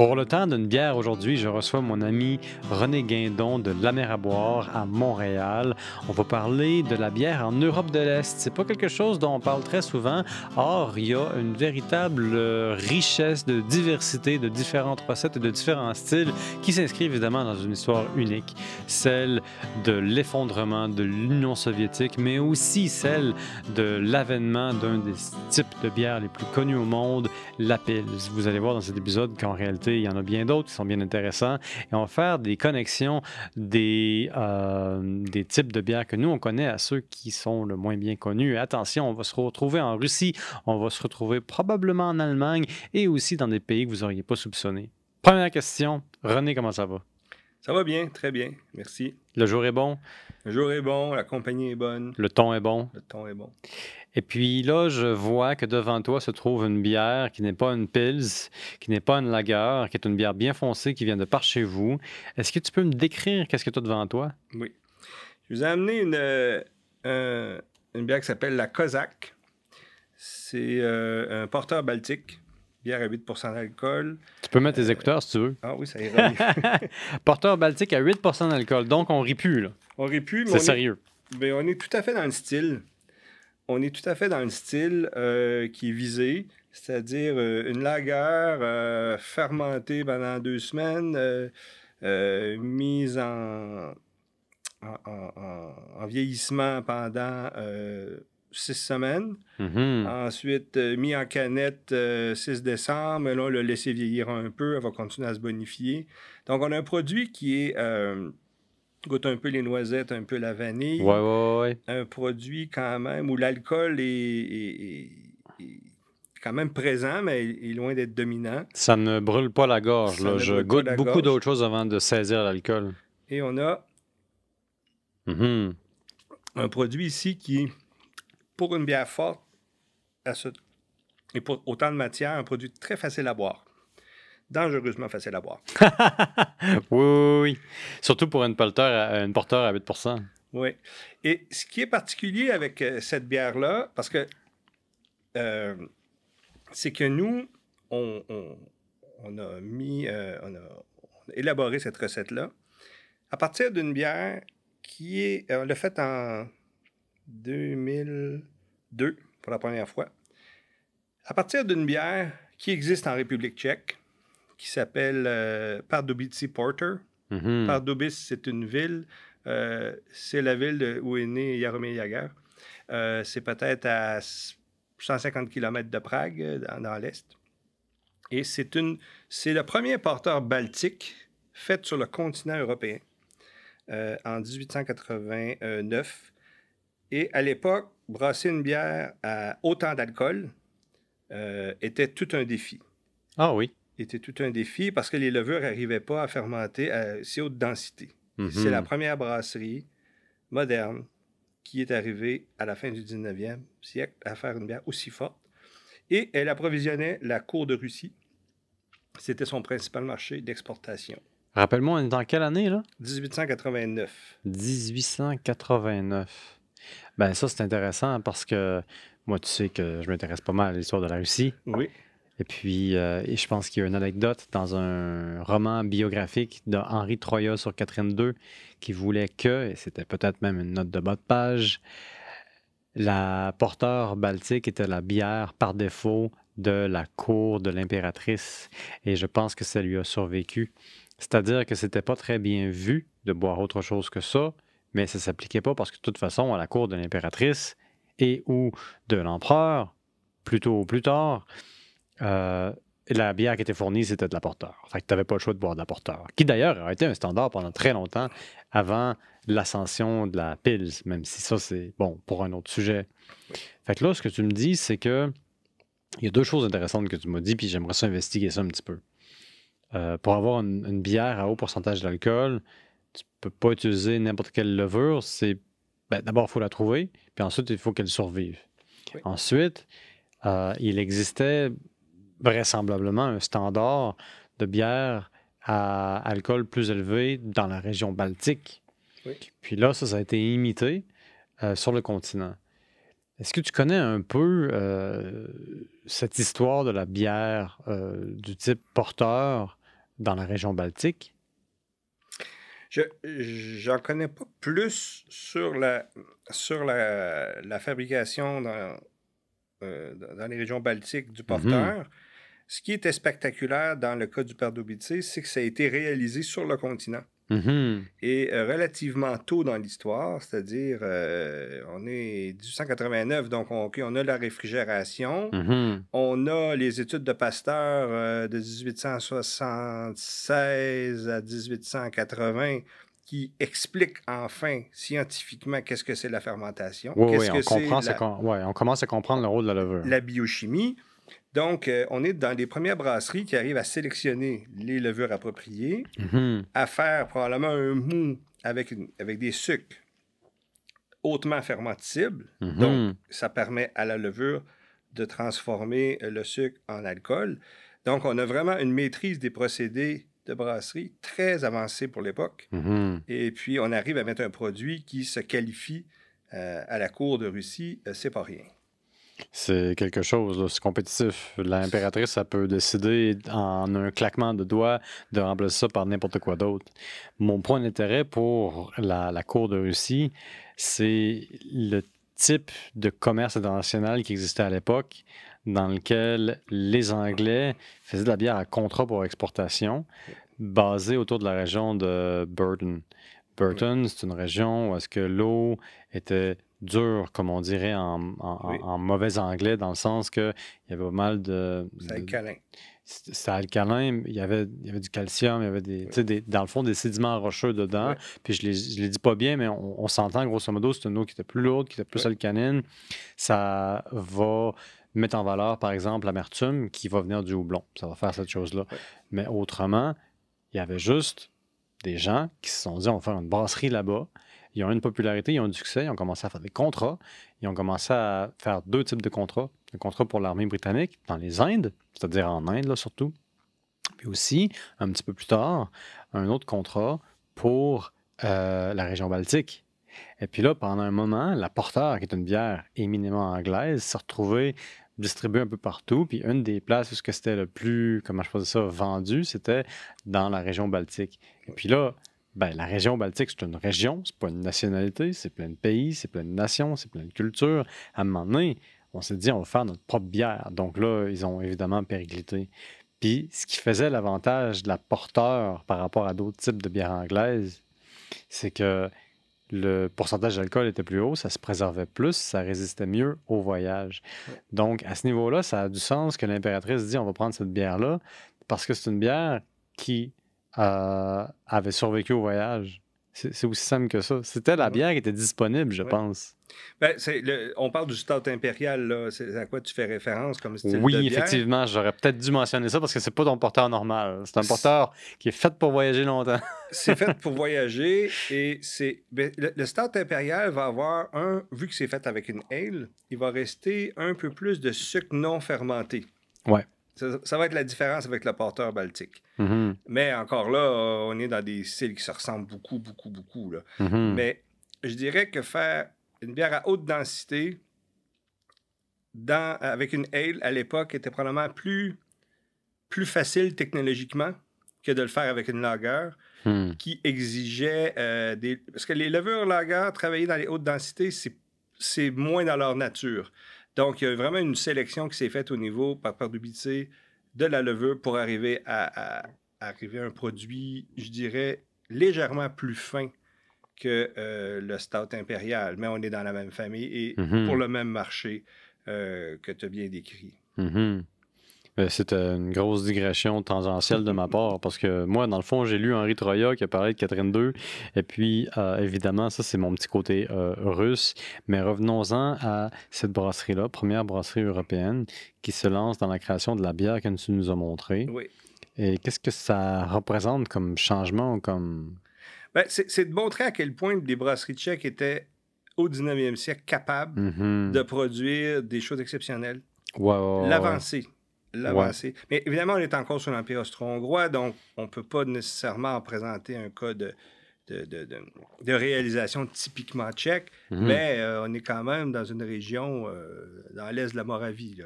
Pour le temps d'une bière aujourd'hui, je reçois mon ami René Guindon de La Mer à boire à Montréal. On va parler de la bière en Europe de l'Est. C'est pas quelque chose dont on parle très souvent. Or, il y a une véritable euh, richesse de diversité de différentes recettes et de différents styles qui s'inscrivent évidemment dans une histoire unique, celle de l'effondrement de l'Union soviétique, mais aussi celle de l'avènement d'un des types de bières les plus connus au monde, la pils. Vous allez voir dans cet épisode qu'en réalité il y en a bien d'autres qui sont bien intéressants. Et on va faire des connexions des, euh, types de bières que nous, on connaît à ceux qui sont le moins bien connus. attention, on va se retrouver en Russie, on va se retrouver probablement en Allemagne et aussi dans des pays que vous n'auriez pas soupçonné. Première question, René, comment ça va? Ça va bien, très bien, merci. Le jour est bon? Le jour est bon, la compagnie est bonne. Le ton est bon? Le ton est bon. Et puis là, je vois que devant toi se trouve une bière qui n'est pas une Pils, qui n'est pas une Lager, qui est une bière bien foncée qui vient de par chez vous. Est-ce que tu peux me décrire qu'est-ce que tu as devant toi? Oui. Je vous ai amené une, euh, bière qui s'appelle la Kozak. C'est euh, un porteur baltique. Bière à 8 d'alcool. Tu peux mettre tes euh, écouteurs si tu veux. Ah oui, ça ira. porteur baltique à 8 d'alcool. Donc, on rit plus, là. On rit plus, mais. C'est sérieux. Mais on est tout à fait dans le style on est tout à fait dans le style euh, qui est visé, c'est-à-dire euh, une lagueur euh, fermentée pendant deux semaines, mise en, en, vieillissement pendant six semaines. Mm-hmm. Ensuite, mise mis en canette 6 décembre. Là, on l'a laissé vieillir un peu. Elle va continuer à se bonifier. Donc, on a un produit qui est goûte un peu les noisettes, un peu la vanille. Oui, oui, oui. Un produit quand même où l'alcool est, quand même présent, mais est loin d'être dominant. Ça ne brûle pas la gorge. Là. Je goûte beaucoup d'autres choses avant de saisir l'alcool. Et on a mm-hmm. un produit ici qui, pour une bière forte, et pour autant de matière, un produit très facile à boire dangereusement facile à boire. oui, Surtout pour une porteur à, porteur à 8 Oui. Et ce qui est particulier avec euh, cette bière-là, parce que euh, c'est que nous, on, a mis, euh, on, a, élaboré cette recette-là à partir d'une bière qui est, on l'a faite en 2002 pour la première fois, à partir d'une bière qui existe en République tchèque, qui s'appelle euh, Pardubice Porter. Mm c'est une ville. Euh, c'est la ville de, où est né Jaromir Jagr. Euh, c'est peut-être à 150 km de Prague, dans, dans l'Est. Et c'est, une, c'est le premier porteur baltique fait sur le continent européen euh, en 1889. Et à l'époque, brasser une bière à autant d'alcool était tout un défi. Ah oui était tout un défi parce que les levures n'arrivaient pas à fermenter à si haute densité. C'est la mhm. première brasserie moderne qui est arrivée à la fin du 19e siècle à faire une bière aussi forte. Et elle approvisionnait la cour de Russie. C'était son principal marché d'exportation. Rappelle-moi, on est dans quelle année, là? 1889. 1889. Ben ça, c'est intéressant parce que moi, tu sais que je m'intéresse pas mal à l'histoire de la Russie. Oui. Et puis, euh, je pense qu'il y a une anecdote dans un roman biographique d'Henri Troya sur Catherine II qui voulait que, et c'était peut-être même une note de bas de page, la porteur baltique était la bière par défaut de la cour de l'impératrice. Et je pense que ça lui a survécu. C'est-à-dire que c'était pas très bien vu de boire autre chose que ça, mais ça s'appliquait pas parce que de toute façon, à la cour de l'impératrice et ou de l'empereur, plus tôt ou plus tard, euh, la bière qui était fournie, c'était de la porteur. Fait tu n'avais pas le choix de boire de la porteur. Qui d'ailleurs a été un standard pendant très longtemps avant l'ascension de la pils, même si ça, c'est bon pour un autre sujet. Fait que là, ce que tu me dis, c'est que il y a deux choses intéressantes que tu m'as dit, puis j'aimerais ça investiguer ça un petit peu. Euh, pour avoir une, bière à haut pourcentage d'alcool, tu peux pas utiliser n'importe quelle levure. C'est ben, d'abord, il faut la trouver, puis ensuite, il faut qu'elle survive. Ensuite, euh, il existait vraisemblablement un standard de bière à alcool plus élevé dans la région baltique. Puis là, ça, a été imité euh, sur le continent. Est-ce que tu connais un peu euh, cette histoire de la bière euh, du type porteur dans la région baltique? Je n'en connais pas plus sur la sur la, fabrication dans, les régions baltiques du mhm. porteur. Ce qui était spectaculaire dans le cas du père Pardubice, c'est que ça a été réalisé sur le continent. Mm-hmm. Et euh, relativement tôt dans l'histoire, c'est-à-dire, euh, on est 1889, donc on, a la réfrigération, mm-hmm. on a les études de Pasteur euh, de 1876 à 1880 qui expliquent enfin scientifiquement qu'est-ce que c'est la fermentation. Oui, on, on commence à comprendre le rôle de la levure. La biochimie. Donc, euh, on est dans les premières brasseries qui arrivent à sélectionner les levures appropriées, mhm. à faire probablement un mou avec, des sucres hautement fermentables. Mhm. Donc, ça permet à la levure de transformer euh, le sucre en alcool. Donc, on a vraiment une maîtrise des procédés de brasserie très avancée pour l'époque. Mhm. Et puis, on arrive à mettre un produit qui se qualifie euh, à la cour de Russie, c'est pas rien c'est quelque chose, c'est compétitif. L'impératrice, ça peut décider en un claquement de doigts de remplacer ça par n'importe quoi d'autre. Mon point d'intérêt pour la, la, Cour de Russie, c'est le type de commerce international qui existait à l'époque, dans lequel les Anglais faisaient de la bière à contrat pour exportation, basée autour de la région de Burton. Burton, c'est une région où est-ce que l'eau était dur, comme on dirait en, mauvais anglais, dans le sens qu'il y avait pas mal de. C'est alcalin. C'est alcalin, il y, avait, il y avait du calcium, il y avait des, dans le fond des sédiments rocheux dedans. Puis je ne les, dis pas bien, mais on, on s'entend grosso modo, c'est une eau qui était plus lourde, qui était plus alcaline. Ça va mettre en valeur, par exemple, l'amertume qui va venir du houblon. Ça va faire cette chose-là. Mais autrement, il y avait juste des gens qui se sont dit on va faire une brasserie là-bas ils ont une popularité, ils ont du succès, ils ont commencé à faire des contrats, ils ont commencé à faire deux types de contrats. Un contrat pour l'armée britannique dans les Indes, c'est-à-dire en Inde là, surtout, puis aussi, un petit peu plus tard, un autre contrat pour euh, la région baltique. Et puis là, pendant un moment, la porteur, qui est une bière éminemment anglaise, s'est retrouvée distribuée un peu partout. Puis une des places où c'était le plus, comment je pose ça, vendu, c'était dans la région baltique. Et puis là, ben, la région baltique, c'est une région, c'est pas une nationalité, c'est plein de pays, c'est plein de nations, c'est plein de cultures. À un moment donné, on s'est dit, on va faire notre propre bière. Donc là, ils ont évidemment périglité. Puis, ce qui faisait l'avantage de la porteur par rapport à d'autres types de bières anglaises, c'est que le pourcentage d'alcool était plus haut, ça se préservait plus, ça résistait mieux au voyage. Donc, à ce niveau-là, ça a du sens que l'impératrice dit on va prendre cette bière-là parce que c'est une bière qui euh, avait survécu au voyage. C'est aussi simple que ça. C'était la bière qui était disponible, je pense. Ben, on parle du stade impérial, là. C'est à quoi tu fais référence comme Oui, effectivement, j'aurais peut-être dû mentionner ça parce que c'est pas ton porteur normal. C'est un porteur qui est fait pour voyager longtemps. c'est fait pour voyager et c'est. Ben, le, stade impérial va avoir un, vu que c'est fait avec une aile, il va rester un peu plus de sucre non fermenté. Ouais. Ça, va être la différence avec le porteur baltique. Mm-hmm. Mais encore là, on est dans des styles qui se ressemblent beaucoup, beaucoup, beaucoup. Mm-hmm. Mais je dirais que faire une bière à haute densité avec une ale à l'époque était probablement plus, plus facile technologiquement que de le faire avec une lager hmm. qui exigeait euh, des. Parce que les levures lager, travailler dans les hautes densités, c'est moins dans leur nature. Donc, il y a vraiment une sélection qui s'est faite au niveau, par perdubité, de la levure pour arriver à, arriver à un produit, je dirais, légèrement plus fin que euh, le stout impérial, mais on est dans la même famille et mm-hmm. pour le même marché euh, que tu as bien décrit. Mm-hmm. Euh, c'est euh, une grosse digression tangentielle de ma part parce que moi, dans le fond, j'ai lu Henri Troya qui a parlé de Catherine II. Et puis, euh, évidemment, ça, c'est mon petit côté russe. Mais revenons-en à cette brasserie-là, première brasserie européenne qui se lance dans la création de la bière que tu nous as montrée. Oui. Et qu'est-ce que ça représente comme changement comme. Ben, c'est de montrer à quel point des brasseries tchèques étaient au 19e siècle capables mm-hmm. de produire des choses exceptionnelles. Wow. L'avancée mais évidemment, on est encore sur l'Empire austro-hongrois, donc on ne peut pas nécessairement présenter un cas de, de, réalisation typiquement tchèque, mhm. mais euh, on est quand même dans une région euh, dans l'est de la Moravie.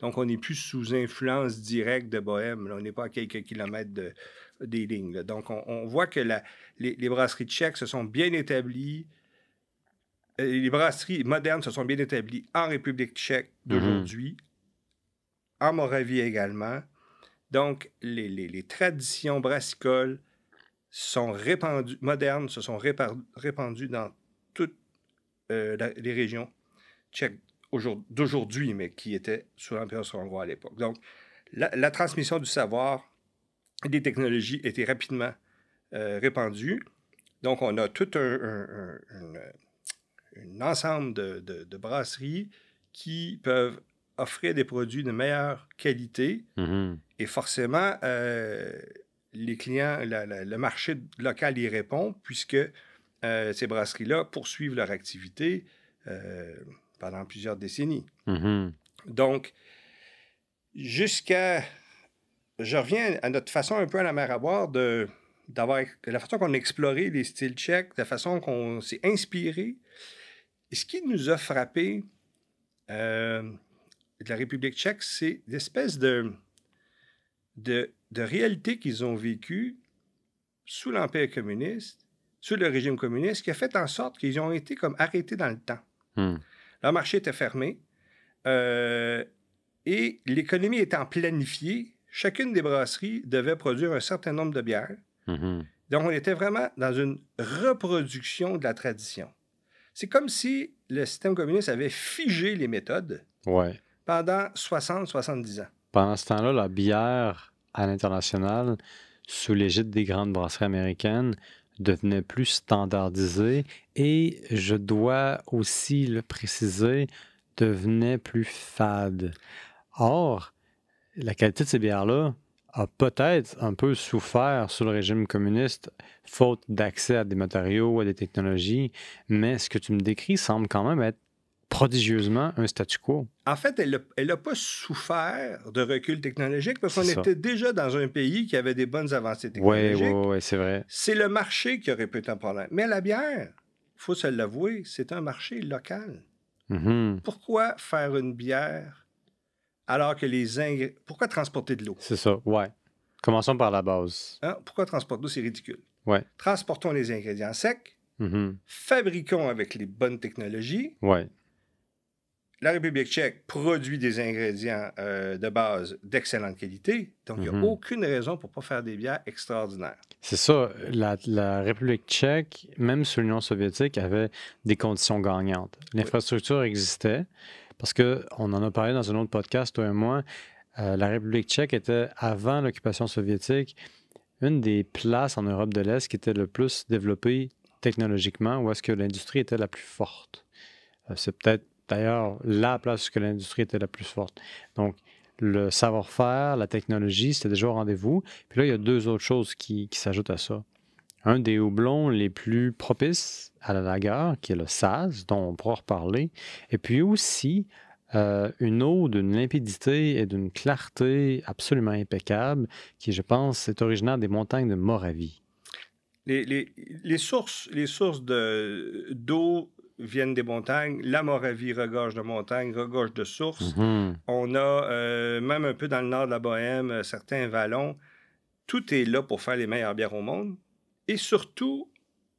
Donc on n'est plus sous influence directe de Bohème, on n'est pas à quelques kilomètres des lignes. Donc on, voit que les, brasseries tchèques se sont bien établies euh, les brasseries modernes se sont bien établies en République tchèque mhm. d'aujourd'hui, en Moravie également. Donc, les, traditions brassicoles sont répandues, modernes, se sont répandues dans toutes euh, les régions tchèques d'aujourd'hui, mais qui étaient sous l'Empire hongrois à l'époque. Donc, la, transmission du savoir et des technologies était rapidement euh, répandue. Donc, on a tout un, ensemble de, brasseries qui peuvent offrir des produits de meilleure qualité. Mhm. Et forcément, euh, les clients, le marché local y répond, puisque euh, ces brasseries-là poursuivent leur activité euh, pendant plusieurs décennies. Mhm. Donc, jusqu'à. Je reviens à notre façon un peu à la mer à boire de d'avoir la façon qu'on a exploré les styles tchèques, la façon qu'on s'est inspiré. Et ce qui nous a frappé, de la République tchèque, c'est l'espèce de, de, réalité qu'ils ont vécue sous l'Empire communiste, sous le régime communiste, qui a fait en sorte qu'ils ont été comme arrêtés dans le temps. Hmm. Leur marché était fermé euh, et l'économie étant planifiée, chacune des brasseries devait produire un certain nombre de bières. Hmm. Donc, on était vraiment dans une reproduction de la tradition. C'est comme si le système communiste avait figé les méthodes. Ouais pendant 60-70 ans. Pendant ce temps-là, la bière à l'international, sous l'égide des grandes brasseries américaines, devenait plus standardisée et, je dois aussi le préciser, devenait plus fade. Or, la qualité de ces bières-là a peut-être un peu souffert sous le régime communiste, faute d'accès à des matériaux, à des technologies, mais ce que tu me décris semble quand même être prodigieusement un statu quo. En fait, elle n'a pas souffert de recul technologique parce qu'on était déjà dans un pays qui avait des bonnes avancées technologiques. Oui, oui, oui, c'est vrai. C'est le marché qui aurait pu être un problème. Mais la bière, il faut se l'avouer, c'est un marché local. Mm-hmm. Pourquoi faire une bière alors que les ingrédients... Pourquoi transporter de l'eau? C'est ça, ouais. Commençons par la base. Hein? Pourquoi transporter de l'eau? C'est ridicule. Ouais. Transportons les ingrédients secs. Mm-hmm. Fabriquons avec les bonnes technologies. Ouais la République tchèque produit des ingrédients euh, de base d'excellente qualité, donc il n'y a mhm. aucune raison pour ne pas faire des bières extraordinaires. C'est ça. La, République tchèque, même sous l'Union soviétique, avait des conditions gagnantes. L'infrastructure existait parce qu'on en a parlé dans un autre podcast, toi et euh, la République tchèque était, avant l'occupation soviétique, une des places en Europe de l'Est qui était le plus développée technologiquement, où est-ce que l'industrie était la plus forte. Euh, c'est peut-être d'ailleurs la place que l'industrie était la plus forte. Donc, le savoir-faire, la technologie, c'était déjà au rendez-vous. Puis là, il y a deux autres choses qui, s'ajoutent à ça. Un des houblons les plus propices à la lagueur, qui est le SAS, dont on pourra reparler, et puis aussi euh, une eau d'une limpidité et d'une clarté absolument impeccable, qui, je pense, est originaire des montagnes de Moravie. Les, les sources, les sources d'eau viennent des montagnes. La Moravie regorge de montagnes, regorge de sources. Mm-hmm. On a euh, même un peu dans le nord de la Bohème, euh, certains vallons. Tout est là pour faire les meilleures bières au monde. Et surtout,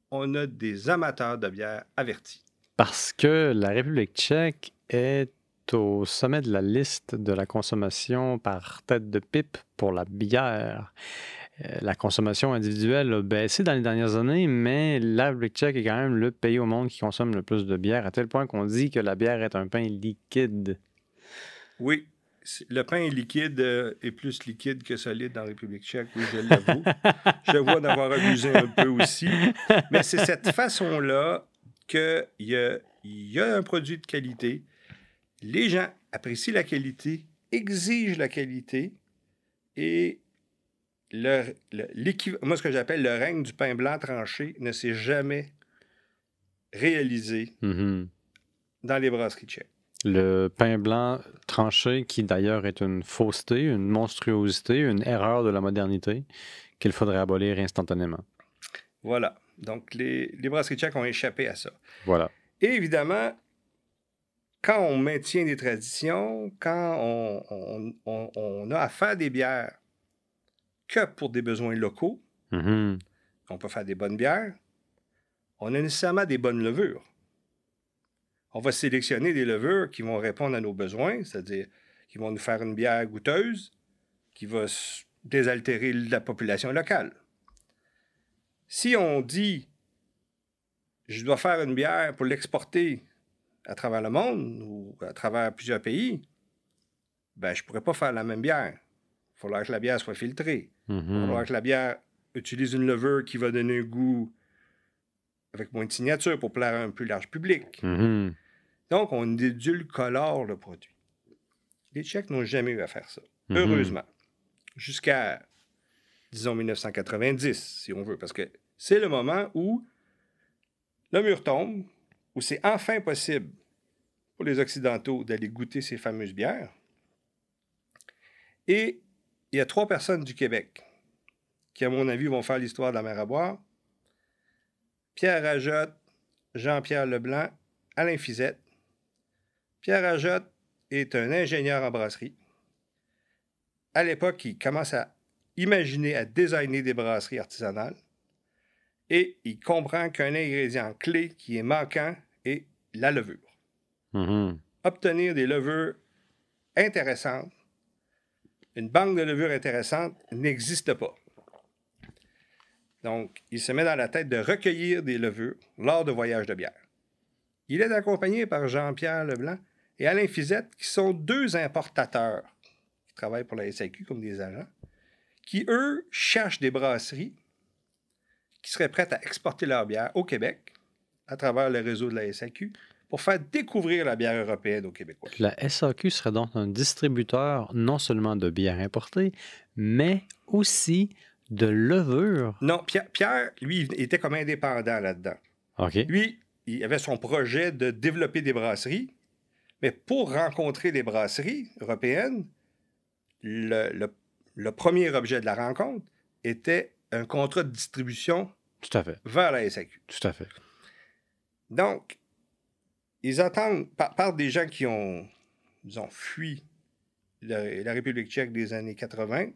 on a des amateurs de bières avertis. Parce que la République tchèque est au sommet de la liste de la consommation par tête de pipe pour la bière. Euh, la consommation individuelle a baissé dans les dernières années, mais la République tchèque est quand même le pays au monde qui consomme le plus de bière, à tel point qu'on dit que la bière est un pain liquide. Oui, le pain liquide euh, est plus liquide que solide dans la République tchèque, oui, je l'avoue. je vois d'avoir abusé un peu aussi. Mais c'est cette façon-là qu'il y a un produit de qualité. Les gens apprécient la qualité, exigent la qualité et le, moi, ce que j'appelle le règne du pain blanc tranché ne s'est jamais réalisé mhm. dans les brasseries tchèques. Le pain blanc tranché, qui d'ailleurs est une fausseté, une monstruosité, une erreur de la modernité qu'il faudrait abolir instantanément. Voilà. Donc, les, les brasseries tchèques ont échappé à ça. Voilà. Et évidemment, quand on maintient des traditions, quand on, on a affaire à des bières que pour des besoins locaux. Mm-hmm. On peut faire des bonnes bières. On a nécessairement des bonnes levures. On va sélectionner des levures qui vont répondre à nos besoins, c'est-à-dire qui vont nous faire une bière goûteuse, qui va désaltérer la population locale. Si on dit je dois faire une bière pour l'exporter à travers le monde ou à travers plusieurs pays, ben, je ne pourrais pas faire la même bière. Il faudra que la bière soit filtrée. On mhm. va Alors que la bière utilise une levure qui va donner un goût avec moins de signature pour plaire à un plus large public. Mhm. Donc, on édulcore le produit. Les Tchèques n'ont jamais eu à faire ça. Mhm. Heureusement. Jusqu'à, disons, 1990, si on veut, parce que c'est le moment où le mur tombe, où c'est enfin possible pour les Occidentaux d'aller goûter ces fameuses bières. Et il y a trois personnes du Québec qui, à mon avis, vont faire l'histoire de la mer à boire. Pierre Ajotte, Jean-Pierre Leblanc, Alain Fizette. Pierre Ajotte est un ingénieur en brasserie. À l'époque, il commence à imaginer, à designer des brasseries artisanales. Et il comprend qu'un ingrédient clé qui est manquant est la levure. Mm-hmm. Obtenir des levures intéressantes une banque de levure intéressante n'existe pas. Donc, il se met dans la tête de recueillir des levures lors de voyages de bière. Il est accompagné par Jean-Pierre Leblanc et Alain Fizette, qui sont deux importateurs qui travaillent pour la SAQ comme des agents, qui, eux, cherchent des brasseries qui seraient prêtes à exporter leur bière au Québec à travers le réseau de la SAQ pour faire découvrir la bière européenne au Québécois. La SAQ serait donc un distributeur non seulement de bières importées, mais aussi de levure. Non, Pierre, lui, était comme indépendant là-dedans. OK. Lui, il avait son projet de développer des brasseries, mais pour rencontrer des brasseries européennes, le, le premier objet de la rencontre était un contrat de distribution Tout à fait. vers la SAQ. Tout à fait. Donc, ils entendent par, des gens qui ont, disons, fui la, République tchèque des années 80.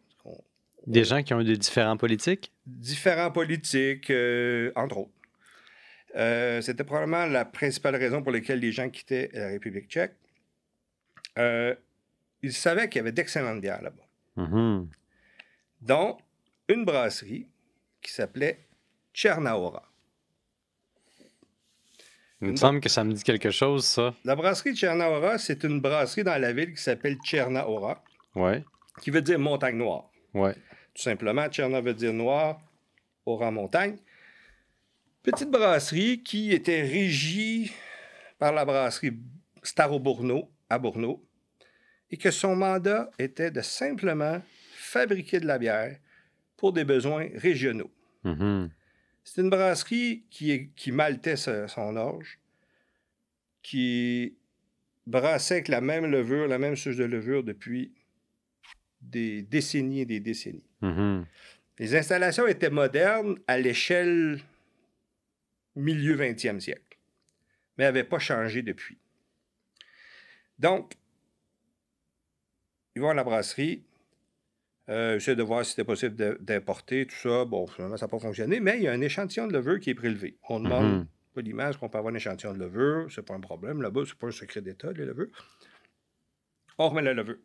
des gens qui ont eu des différents politiques? Différents politiques, euh, entre autres. Euh, c'était probablement la principale raison pour laquelle les gens quittaient la République tchèque. Euh, ils savaient qu'il y avait d'excellentes bières là-bas. Mm-hmm. Dont une brasserie qui s'appelait Tchernaura. Il me semble que ça me dit quelque chose, ça. La brasserie Tchernahora, c'est une brasserie dans la ville qui s'appelle Tchernahora, Ouais. Qui veut dire montagne noire. Ouais. Tout simplement, Tcherna veut dire noir, Aura montagne. Petite brasserie qui était régie par la brasserie Starobourno à Bourneau et que son mandat était de simplement fabriquer de la bière pour des besoins régionaux. Mm-hmm. C'est une brasserie qui, qui maltait son orge, qui brassait avec la même levure, la même souche de levure depuis des décennies et des décennies. Mm-hmm. Les installations étaient modernes à l'échelle milieu 20e siècle, mais n'avaient pas changé depuis. Donc, ils vont à la brasserie, euh, J'essaie de voir si c'était possible d'importer, tout ça. Bon, finalement, ça n'a pas fonctionné, mais il y a un échantillon de levure qui est prélevé. On mm-hmm. demande pas d'image qu'on peut avoir un échantillon de levure. C'est pas un problème là-bas, c'est pas un secret d'État, les levures. On remet la levure.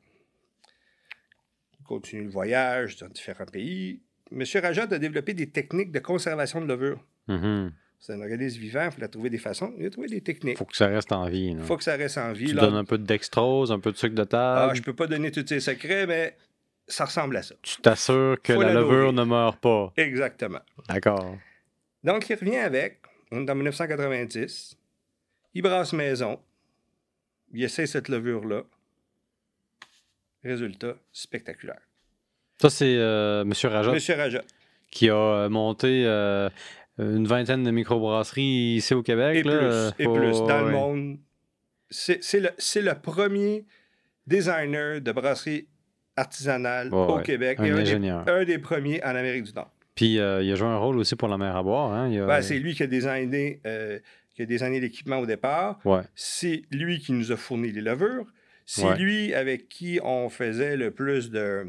On continue le voyage dans différents pays. M. Rajat a développé des techniques de conservation de levure. Mm-hmm. C'est un organisme vivant, il faut la trouver des façons. Il a trouvé des techniques. Il faut que ça reste en vie. Il faut que ça reste en vie. Tu donnes un peu de dextrose, un peu de sucre de table. Ah, je ne peux pas donner tous ces secrets, mais ça ressemble à ça. Tu t'assures que la, levure ne meurt pas. Exactement. D'accord. Donc, il revient avec. On est en 1990. Il brasse maison. Il essaie cette levure-là. Résultat spectaculaire. Ça, c'est euh, Monsieur M. Rajot. M. Qui a euh, monté euh, une vingtaine de microbrasseries ici au Québec. Et plus. Et plus. Dans le monde. C'est le, le premier designer de brasserie artisanale au Québec. Un, et un, des, premiers en Amérique du Nord. Puis euh, il a joué un rôle aussi pour la mer à boire. Hein. c'est lui qui a designé, euh, qui a l'équipement au départ. C'est lui qui nous a fourni les levures. C'est lui avec qui on faisait le plus de,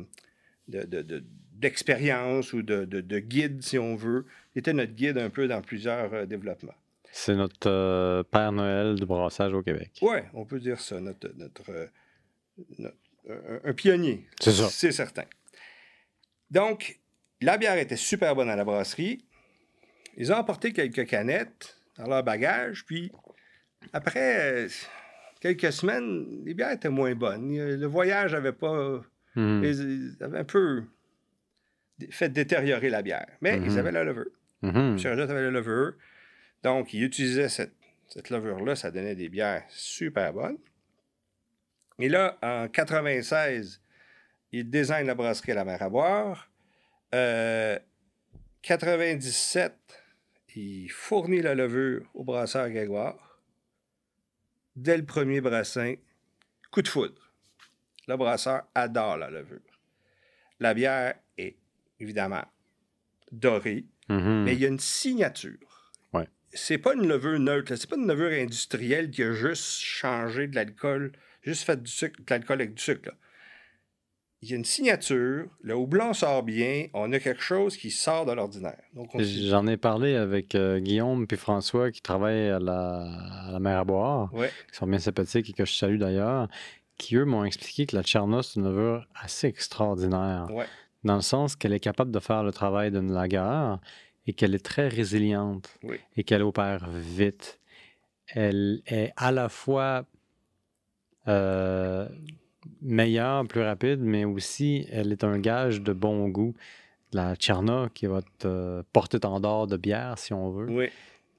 d'expérience ou de, guide, si on veut. Il était notre guide un peu dans plusieurs euh, développements. C'est notre Père Noël de brassage au Québec. Oui, on peut dire ça. notre, notre un pionnier. C'est certain. Donc, la bière était super bonne à la brasserie. Ils ont apporté quelques canettes dans leur bagage, puis après euh, quelques semaines, les bières étaient moins bonnes. Le voyage avait pas. Hmm. un peu fait détériorer la bière. Mais ils hmm. avaient la levure. M. Hmm. avait la levure. Donc, ils utilisaient cette, cette levure-là. Ça donnait des bières super bonnes. Et là, en 96, il désigne la brasserie à la mer à boire. 97, euh, il fournit la levure au brasseur Grégoire. Dès le premier brassin, coup de foudre. Le brasseur adore la levure. La bière est évidemment dorée, mm-hmm. mais il y a une signature. C'est pas une levure neutre, c'est pas une levure industrielle qui a juste changé de l'alcool juste fait du sucre, de l'alcool avec du sucre. Il y a une signature, le blanc sort bien, on a quelque chose qui sort de l'ordinaire. J'en ai parlé avec euh, Guillaume puis François qui travaillent à la, mer à boire, qui sont bien sympathiques et que je salue d'ailleurs, qui eux m'ont expliqué que la Tchernos est une levure assez extraordinaire. Dans le sens qu'elle est capable de faire le travail d'une lagueur et qu'elle est très résiliente et qu'elle opère vite. Elle est à la fois euh, meilleure, plus rapide, mais aussi elle est un gage de bon goût. La Tcherna, qui est votre porte-étendard de bière, si on veut. Oui.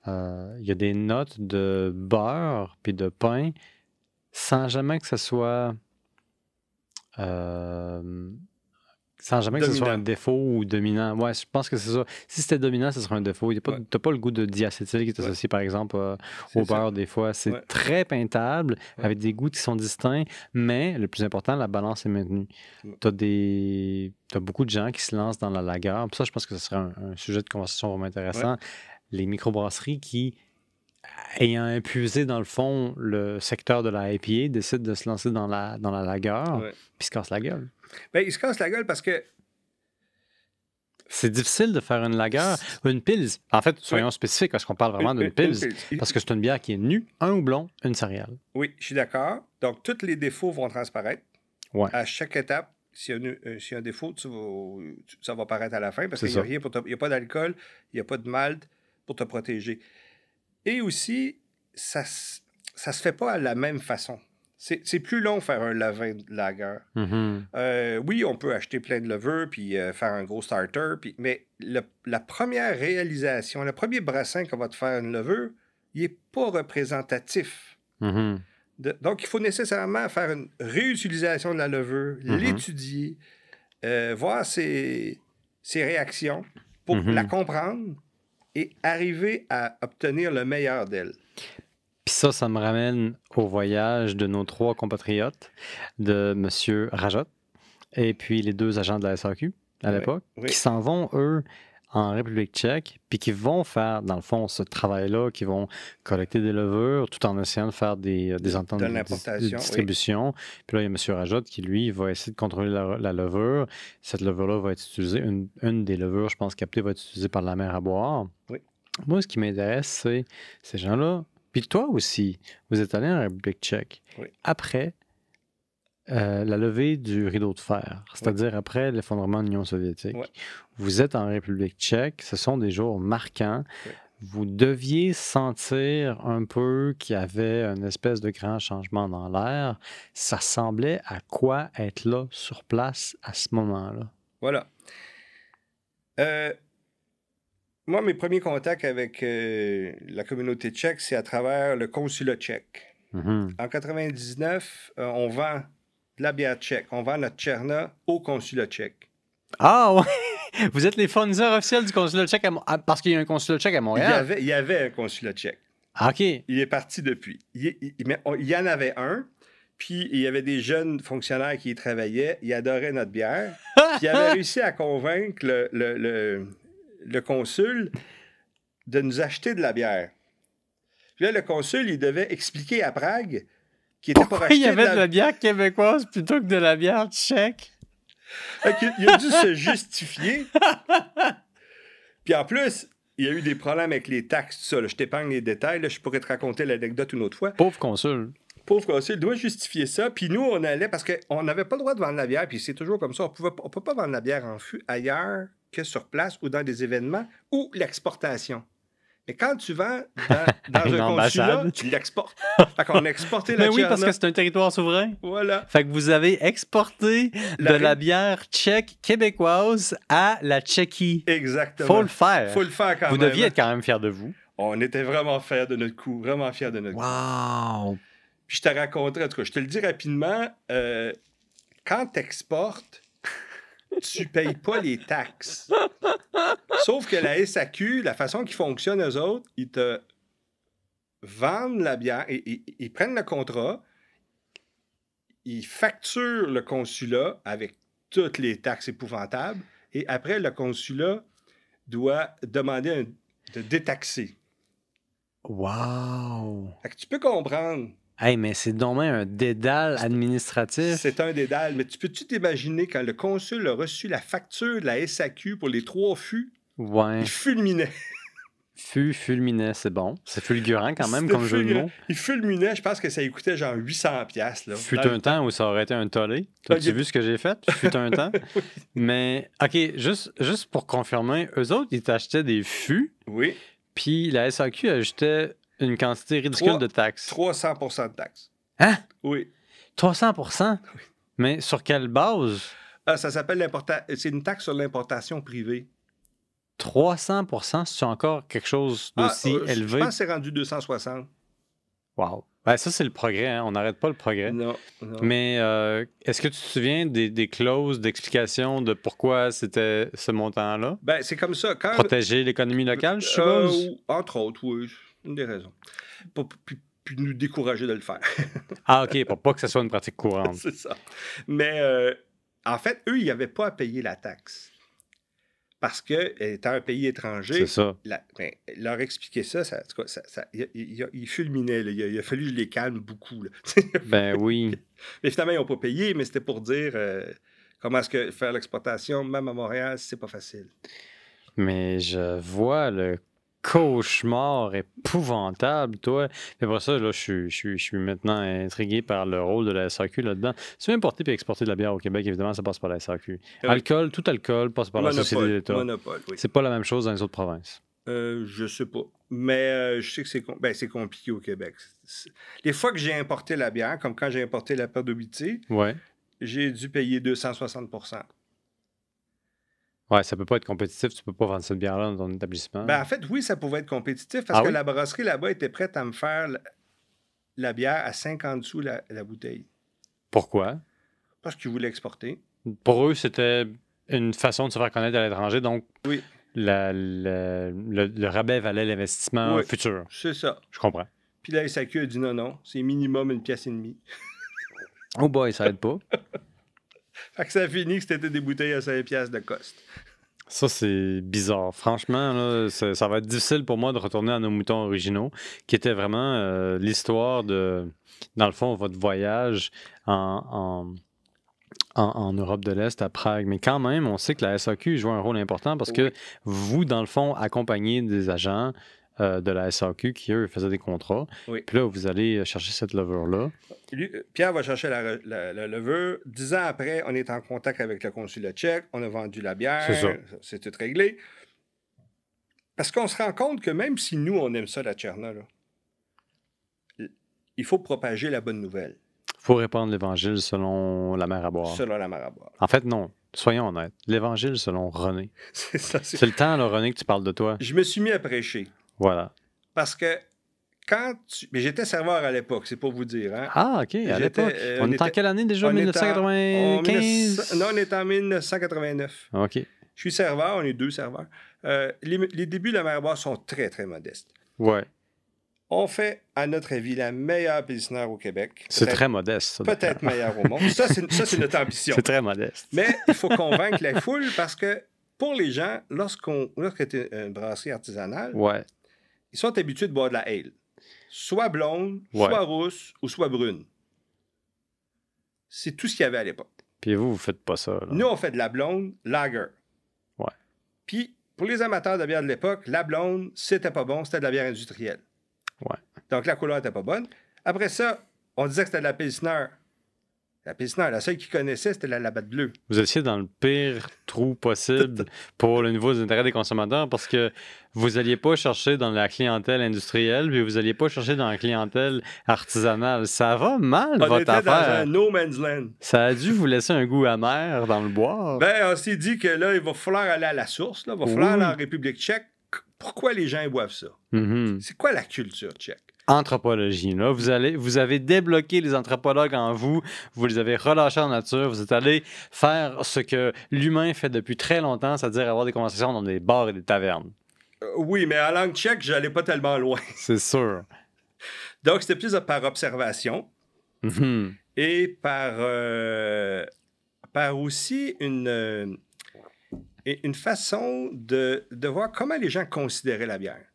Euh, il y a des notes de beurre puis de pain sans jamais que ce soit euh, sans jamais que ce soit un défaut ou dominant. Ouais, je pense que c'est ça. Si c'était dominant, ce serait un défaut. Tu n'as pas, le goût de diacétyl qui est associé, par exemple, euh, au beurre, des fois. C'est très peintable, avec des goûts qui sont distincts, mais le plus important, la balance est maintenue. Tu as, des... beaucoup de gens qui se lancent dans la lagueur. ça, je pense que ce serait un, sujet de conversation vraiment intéressant. Les microbrasseries qui ayant impusé, dans le fond le secteur de la IPA, décident de se lancer dans la, dans la lagueur, puis se cassent la gueule. Ben, il se casse la gueule parce que c'est difficile de faire une lagueur. Une pils, en fait, soyons spécifiques, parce qu'on parle vraiment d'une pils, parce que c'est une bière qui est nue, un houblon, une céréale. Oui, je suis d'accord. Donc, tous les défauts vont transparaître. À chaque étape, s'il y, euh, si a un défaut, ça va paraître à la fin, parce qu'il n'y a, a pas d'alcool, il n'y a pas de malt pour te protéger. Et aussi, ça ne se fait pas à la même façon. C'est plus long faire un levain de lager. Mm-hmm. Euh, oui, on peut acheter plein de levures puis euh, faire un gros starter, mais la première réalisation, le premier brassin qu'on va te faire une levure, il n'est pas représentatif. Mm-hmm. donc, il faut nécessairement faire une réutilisation de la levure, mm-hmm. l'étudier, euh, voir ses, ses, réactions pour la comprendre et arriver à obtenir le meilleur d'elle. Puis ça, ça me ramène au voyage de nos trois compatriotes, de M. Rajot et puis les deux agents de la SAQ à l'époque, qui s'en vont, eux, en République tchèque, puis qui vont faire, dans le fond, ce travail-là, qui vont collecter des levures tout en essayant de faire des, euh, des ententes de, distribution. Puis là, il y a M. Rajot qui, lui, va essayer de contrôler la, levure. Cette levure-là va être utilisée, une, une, des levures, je pense, captées, va être utilisée par la mer à boire. Moi, ce qui m'intéresse, c'est ces gens-là puis toi aussi, vous êtes allé en République tchèque. Après euh, la levée du rideau de fer, c'est-à-dire après l'effondrement de l'Union soviétique. Vous êtes en République tchèque, ce sont des jours marquants. Vous deviez sentir un peu qu'il y avait une espèce de grand changement dans l'air. Ça semblait à quoi être là sur place à ce moment-là? Voilà. Euh, moi, mes premiers contacts avec euh, la communauté tchèque, c'est à travers le consulat tchèque. Mm-hmm. En 99, euh, on vend de la bière tchèque. On vend notre tcherna au consulat tchèque. Ah ouais! Vous êtes les fournisseurs officiels du consulat tchèque à ah, parce qu'il y a un consulat tchèque à Montréal? Il y avait, un consulat tchèque. Ah, OK. Il est parti depuis. Il, y en avait un, puis il y avait des jeunes fonctionnaires qui y travaillaient. Ils adoraient notre bière. puis ils avaient réussi à convaincre le le consul de nous acheter de la bière. là, le consul, il devait expliquer à Prague qu'il était pour acheter. Il y avait de la... bière québécoise plutôt que de la bière tchèque. Il, a dû se justifier. Puis en plus, il y a eu des problèmes avec les taxes, tout ça. Je t'épargne les détails. Je pourrais te raconter l'anecdote une autre fois. Pauvre consul. Pauvre consul doit justifier ça. Puis nous, on allait parce qu'on n'avait pas le droit de vendre la bière. Puis c'est toujours comme ça. On ne peut pas vendre la bière en fût ailleurs que sur place ou dans des événements ou l'exportation. Mais quand tu vas dans, un consulat, tu l'exportes. Fait qu'on a exporté la Mais oui, parce que c'est un territoire souverain. Voilà. Fait que vous avez exporté de la bière tchèque québécoise à la Tchéquie. Exactement. Faut le faire. Faut le faire quand même. Vous deviez être quand même fier de vous. On était vraiment fiers de notre coup, vraiment fiers de notre coup. Wow! Puis je te raconterai, en tout cas, je te le dis rapidement, euh, quand tu exportes, tu payes pas les taxes. Sauf que la SAQ, la façon qui fonctionnent, aux autres, ils te vendent la bière, et, ils prennent le contrat, ils facturent le consulat avec toutes les taxes épouvantables, et après, le consulat doit demander de détaxer. Wow! tu peux comprendre Hey, mais c'est dommage un dédale administratif. C'est un dédale, mais tu peux-tu t'imaginer quand le consul a reçu la facture de la SAQ pour les trois fûts? Ouais. Il fulminait. Fût, fulminait, c'est bon. C'est fulgurant quand même comme jeu de mots. Il fulminait, je pense que ça coûtait genre 800 pièces. Fut un temps où ça aurait été un tollé. Tu as vu ce que j'ai fait? Fut un temps. Mais, OK, juste, juste pour confirmer, eux autres, ils t'achetaient des fûts. Oui. Puis la SAQ ajoutait une quantité ridicule de taxes. 300 de taxes. Hein? Oui. 300 oui. Mais sur quelle base? Euh, ça s'appelle l'importation. C'est une taxe sur l'importation privée. 300 c'est encore quelque chose ah, d'aussi euh, élevé. Je pense c'est rendu 260. Wow. Ben, ça, c'est le progrès. Hein. On n'arrête pas le progrès. Non. Mais euh, est-ce que tu te souviens des, clauses d'explication de pourquoi c'était ce montant-là? Ben, c'est comme ça. Protéger l'économie locale, entre autres, oui. Une des raisons. Pour, puis, nous décourager de le faire. ah, OK, pour pas que ce soit une pratique courante. C'est ça. Mais euh, en fait, eux, ils n'avaient pas à payer la taxe. Parce que, étant un pays étranger, ben, leur expliquer ça, ça, ils fulminaient. Il, a, fallu que je les calme beaucoup. ben oui. Mais finalement, ils n'ont pas payé, mais c'était pour dire euh, comment est-ce que faire l'exportation, même à Montréal, c'est pas facile. Mais je vois le cauchemar épouvantable, toi. Mais pour ça, je, je, suis maintenant intrigué par le rôle de la SAQ là-dedans. Si tu veux importer et exporter de la bière au Québec, évidemment, ça passe par la SAQ. Alcool, tout alcool passe par la Société d'État. Oui. C'est pas la même chose dans les autres provinces. Euh, je sais pas. Mais euh, je sais que c'est ben, compliqué au Québec. Les fois que j'ai importé la bière, comme quand j'ai importé la paire d'obité, ouais. j'ai dû payer 260 Ouais, ça peut pas être compétitif, tu peux pas vendre cette bière-là dans ton établissement. Ben, en fait, oui, ça pouvait être compétitif parce ah que la brasserie là-bas était prête à me faire la, bière à 50 sous la, bouteille. Pourquoi? Parce qu'ils voulaient exporter. Pour eux, c'était une façon de se faire connaître à l'étranger, donc oui. le, rabais valait l'investissement futur. C'est ça. Je comprends. Puis la SAQ a dit non, non, c'est minimum une pièce et demie. oh boy, ça aide pas. Fait que ça finit que c'était des bouteilles à 5 pièces de coste. Ça, c'est bizarre. Franchement, ça, va être difficile pour moi de retourner à nos moutons originaux, qui était vraiment euh, l'histoire de, dans le fond, votre voyage en, Europe de l'Est, à Prague. Mais quand même, on sait que la SAQ joue un rôle important parce que vous, dans le fond, accompagnez des agents euh, de la SAQ qui, eux, faisaient des contrats. Puis là, vous allez euh, chercher cette levure-là. Euh, Pierre va chercher la, leveur. Dix ans après, on est en contact avec le consulat tchèque, on a vendu la bière, c'est tout réglé. Parce qu'on se rend compte que même si nous, on aime ça, la Tcherna, il faut propager la bonne nouvelle. Il faut répandre l'Évangile selon la mer à boire. Selon la mer à boire. En fait, non. Soyons honnêtes. L'Évangile selon René. c'est le temps, René, que tu parles de toi. Je me suis mis à prêcher. Voilà. Parce que quand Mais j'étais serveur à l'époque, c'est pour vous dire. Hein. Ah, OK, à l'époque. Euh, on, est en quelle année déjà, 1995? En... Non, on est en 1989. OK. Je suis serveur, on est deux serveurs. Euh, les, débuts de la mer sont très, très modestes. Ouais. On fait, à notre avis, la meilleure pilsner au Québec. C'est très modeste. Peut-être meilleure au monde. Ça, c'est notre ambition. C'est très modeste. Mais il faut convaincre la foule parce que pour les gens, lorsqu'on lorsque tu une brasserie artisanale, ouais ils sont habitués de boire de la ale. Soit blonde, soit rousse ou soit brune. C'est tout ce qu'il y avait à l'époque. Puis vous, vous faites pas ça. Nous, on fait de la blonde lager. Ouais. Puis, pour les amateurs de bière de l'époque, la blonde, c'était pas bon, c'était de la bière industrielle. Ouais. Donc, la couleur était pas bonne. Après ça, on disait que c'était de la pilsner. La piscine, la seule qui connaissait, c'était la Labatte Bleue. Vous étiez dans le pire trou possible pour le niveau des intérêts des consommateurs parce que vous n'alliez pas chercher dans la clientèle industrielle, puis vous alliez pas chercher dans la clientèle artisanale. Ça va mal, votre affaire. Ça a dû vous laisser un goût amer dans le boire. Ben, on s'est dit que là, il va falloir aller à la source, là. il va falloir aller en République tchèque. Pourquoi les gens boivent ça? Mhm. C'est quoi la culture tchèque? anthropologie. Là. Vous, allez, vous avez débloqué les anthropologues en vous, vous les avez relâchés en nature, vous êtes allé faire ce que l'humain fait depuis très longtemps, c'est-à-dire avoir des conversations dans des bars et des tavernes. Euh, oui, mais en langue tchèque, j'allais pas tellement loin. C'est sûr. Donc, c'était plus par observation mm-hmm. et par, euh, par aussi une, euh, une façon de voir comment les gens considéraient la bière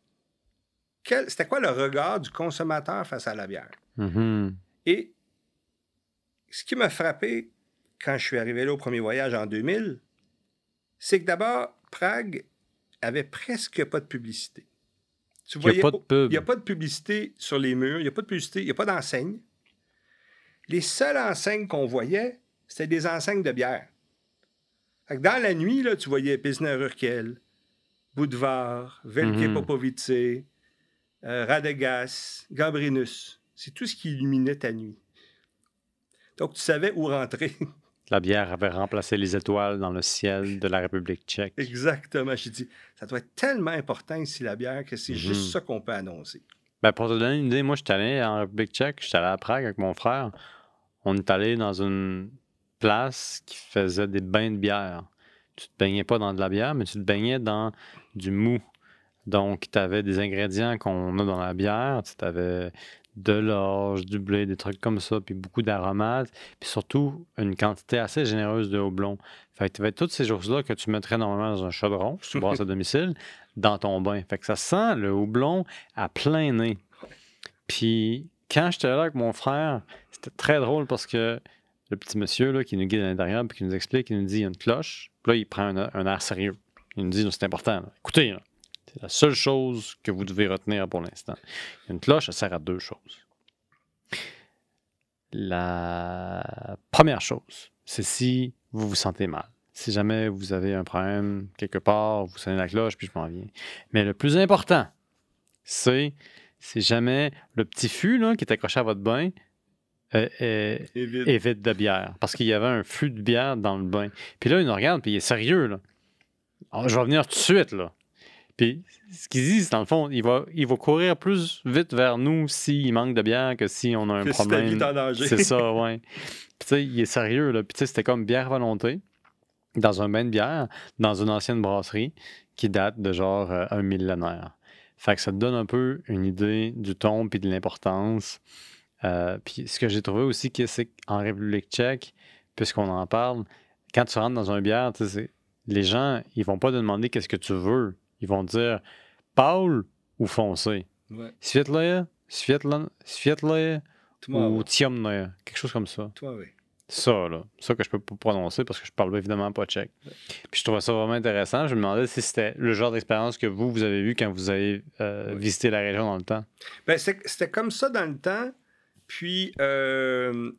c'était quoi le regard du consommateur face à la bière? Mm-hmm. Et ce qui m'a frappé quand je suis arrivé là au premier voyage en 2000, c'est que d'abord, Prague avait presque pas de publicité. il n'y a pas de pub. Il a pas de publicité sur les murs, il n'y a pas de publicité, il n'y a pas d'enseigne. Les seules enseignes qu'on voyait, c'était des enseignes de bière. dans la nuit, là, tu voyais Pilsner Urquell, Boulevard, Velké mm-hmm. Popovice, euh, Radegas, Gabrinus. C'est tout ce qui illuminait ta nuit. Donc, tu savais où rentrer. La bière avait remplacé les étoiles dans le ciel de la République tchèque. Exactement. J'ai dit, ça doit être tellement important ici, la bière, que c'est juste mhm. ça qu'on peut annoncer. Ben, pour te donner une idée, moi, je suis allé en République tchèque, je suis allé à Prague avec mon frère. On est allé dans une place qui faisait des bains de bière. Tu te baignais pas dans de la bière, mais tu te baignais dans du mou, donc, tu avais des ingrédients qu'on a dans la bière. Tu avais de l'orge, du blé, des trucs comme ça, puis beaucoup d'aromates, puis surtout une quantité assez généreuse de houblon. Fait que tu avais toutes ces choses-là que tu mettrais normalement dans un chaudron, si tu à domicile, dans ton bain. Fait que ça sent le houblon à plein nez. Puis quand j'étais là avec mon frère, c'était très drôle parce que le petit monsieur là, qui nous guide à l'intérieur, puis qui nous explique, il nous dit il y a une cloche, puis là, il prend un, air sérieux. Il nous dit c'est important. Écoutez, là, la seule chose que vous devez retenir pour l'instant. Une cloche, ça sert à deux choses. La première chose, c'est si vous vous sentez mal. Si jamais vous avez un problème quelque part, vous sonnez la cloche, puis je m'en viens. Mais le plus important, c'est si jamais le petit fût qui est accroché à votre bain euh, euh est, vide. de bière. Parce qu'il y avait un flux de bière dans le bain. Puis là, il nous regarde, puis il est sérieux. Ah, je vais venir tout de suite. Là. Puis ce qu'ils disent, dans le fond, il va, il va courir plus vite vers nous s'il manque de bière que si on a un problème. C'est ça, oui. Puis tu sais, il est sérieux, là. Puis tu sais, c'était comme bière volonté, dans un bain de bière, dans une ancienne brasserie qui date de genre euh, un millénaire. Fait que ça te donne un peu une idée du ton puis de l'importance. Euh, puis ce que j'ai trouvé aussi, c'est qu'en République tchèque, puisqu'on en parle, quand tu rentres dans un bière, les gens, ils vont pas te demander qu'est-ce que tu veux ils vont dire Paul ou foncé. Svetlaya, ou Tiomnaya, quelque chose comme ça. Toi, oui. Ça, là. Ça que je peux pas prononcer parce que je parle évidemment pas tchèque. Puis je trouvais ça vraiment intéressant. Je me demandais si c'était le genre d'expérience que vous, vous avez eu quand vous avez euh, visité la région dans le temps. Ben, c'était comme ça dans le temps. Puis, euh,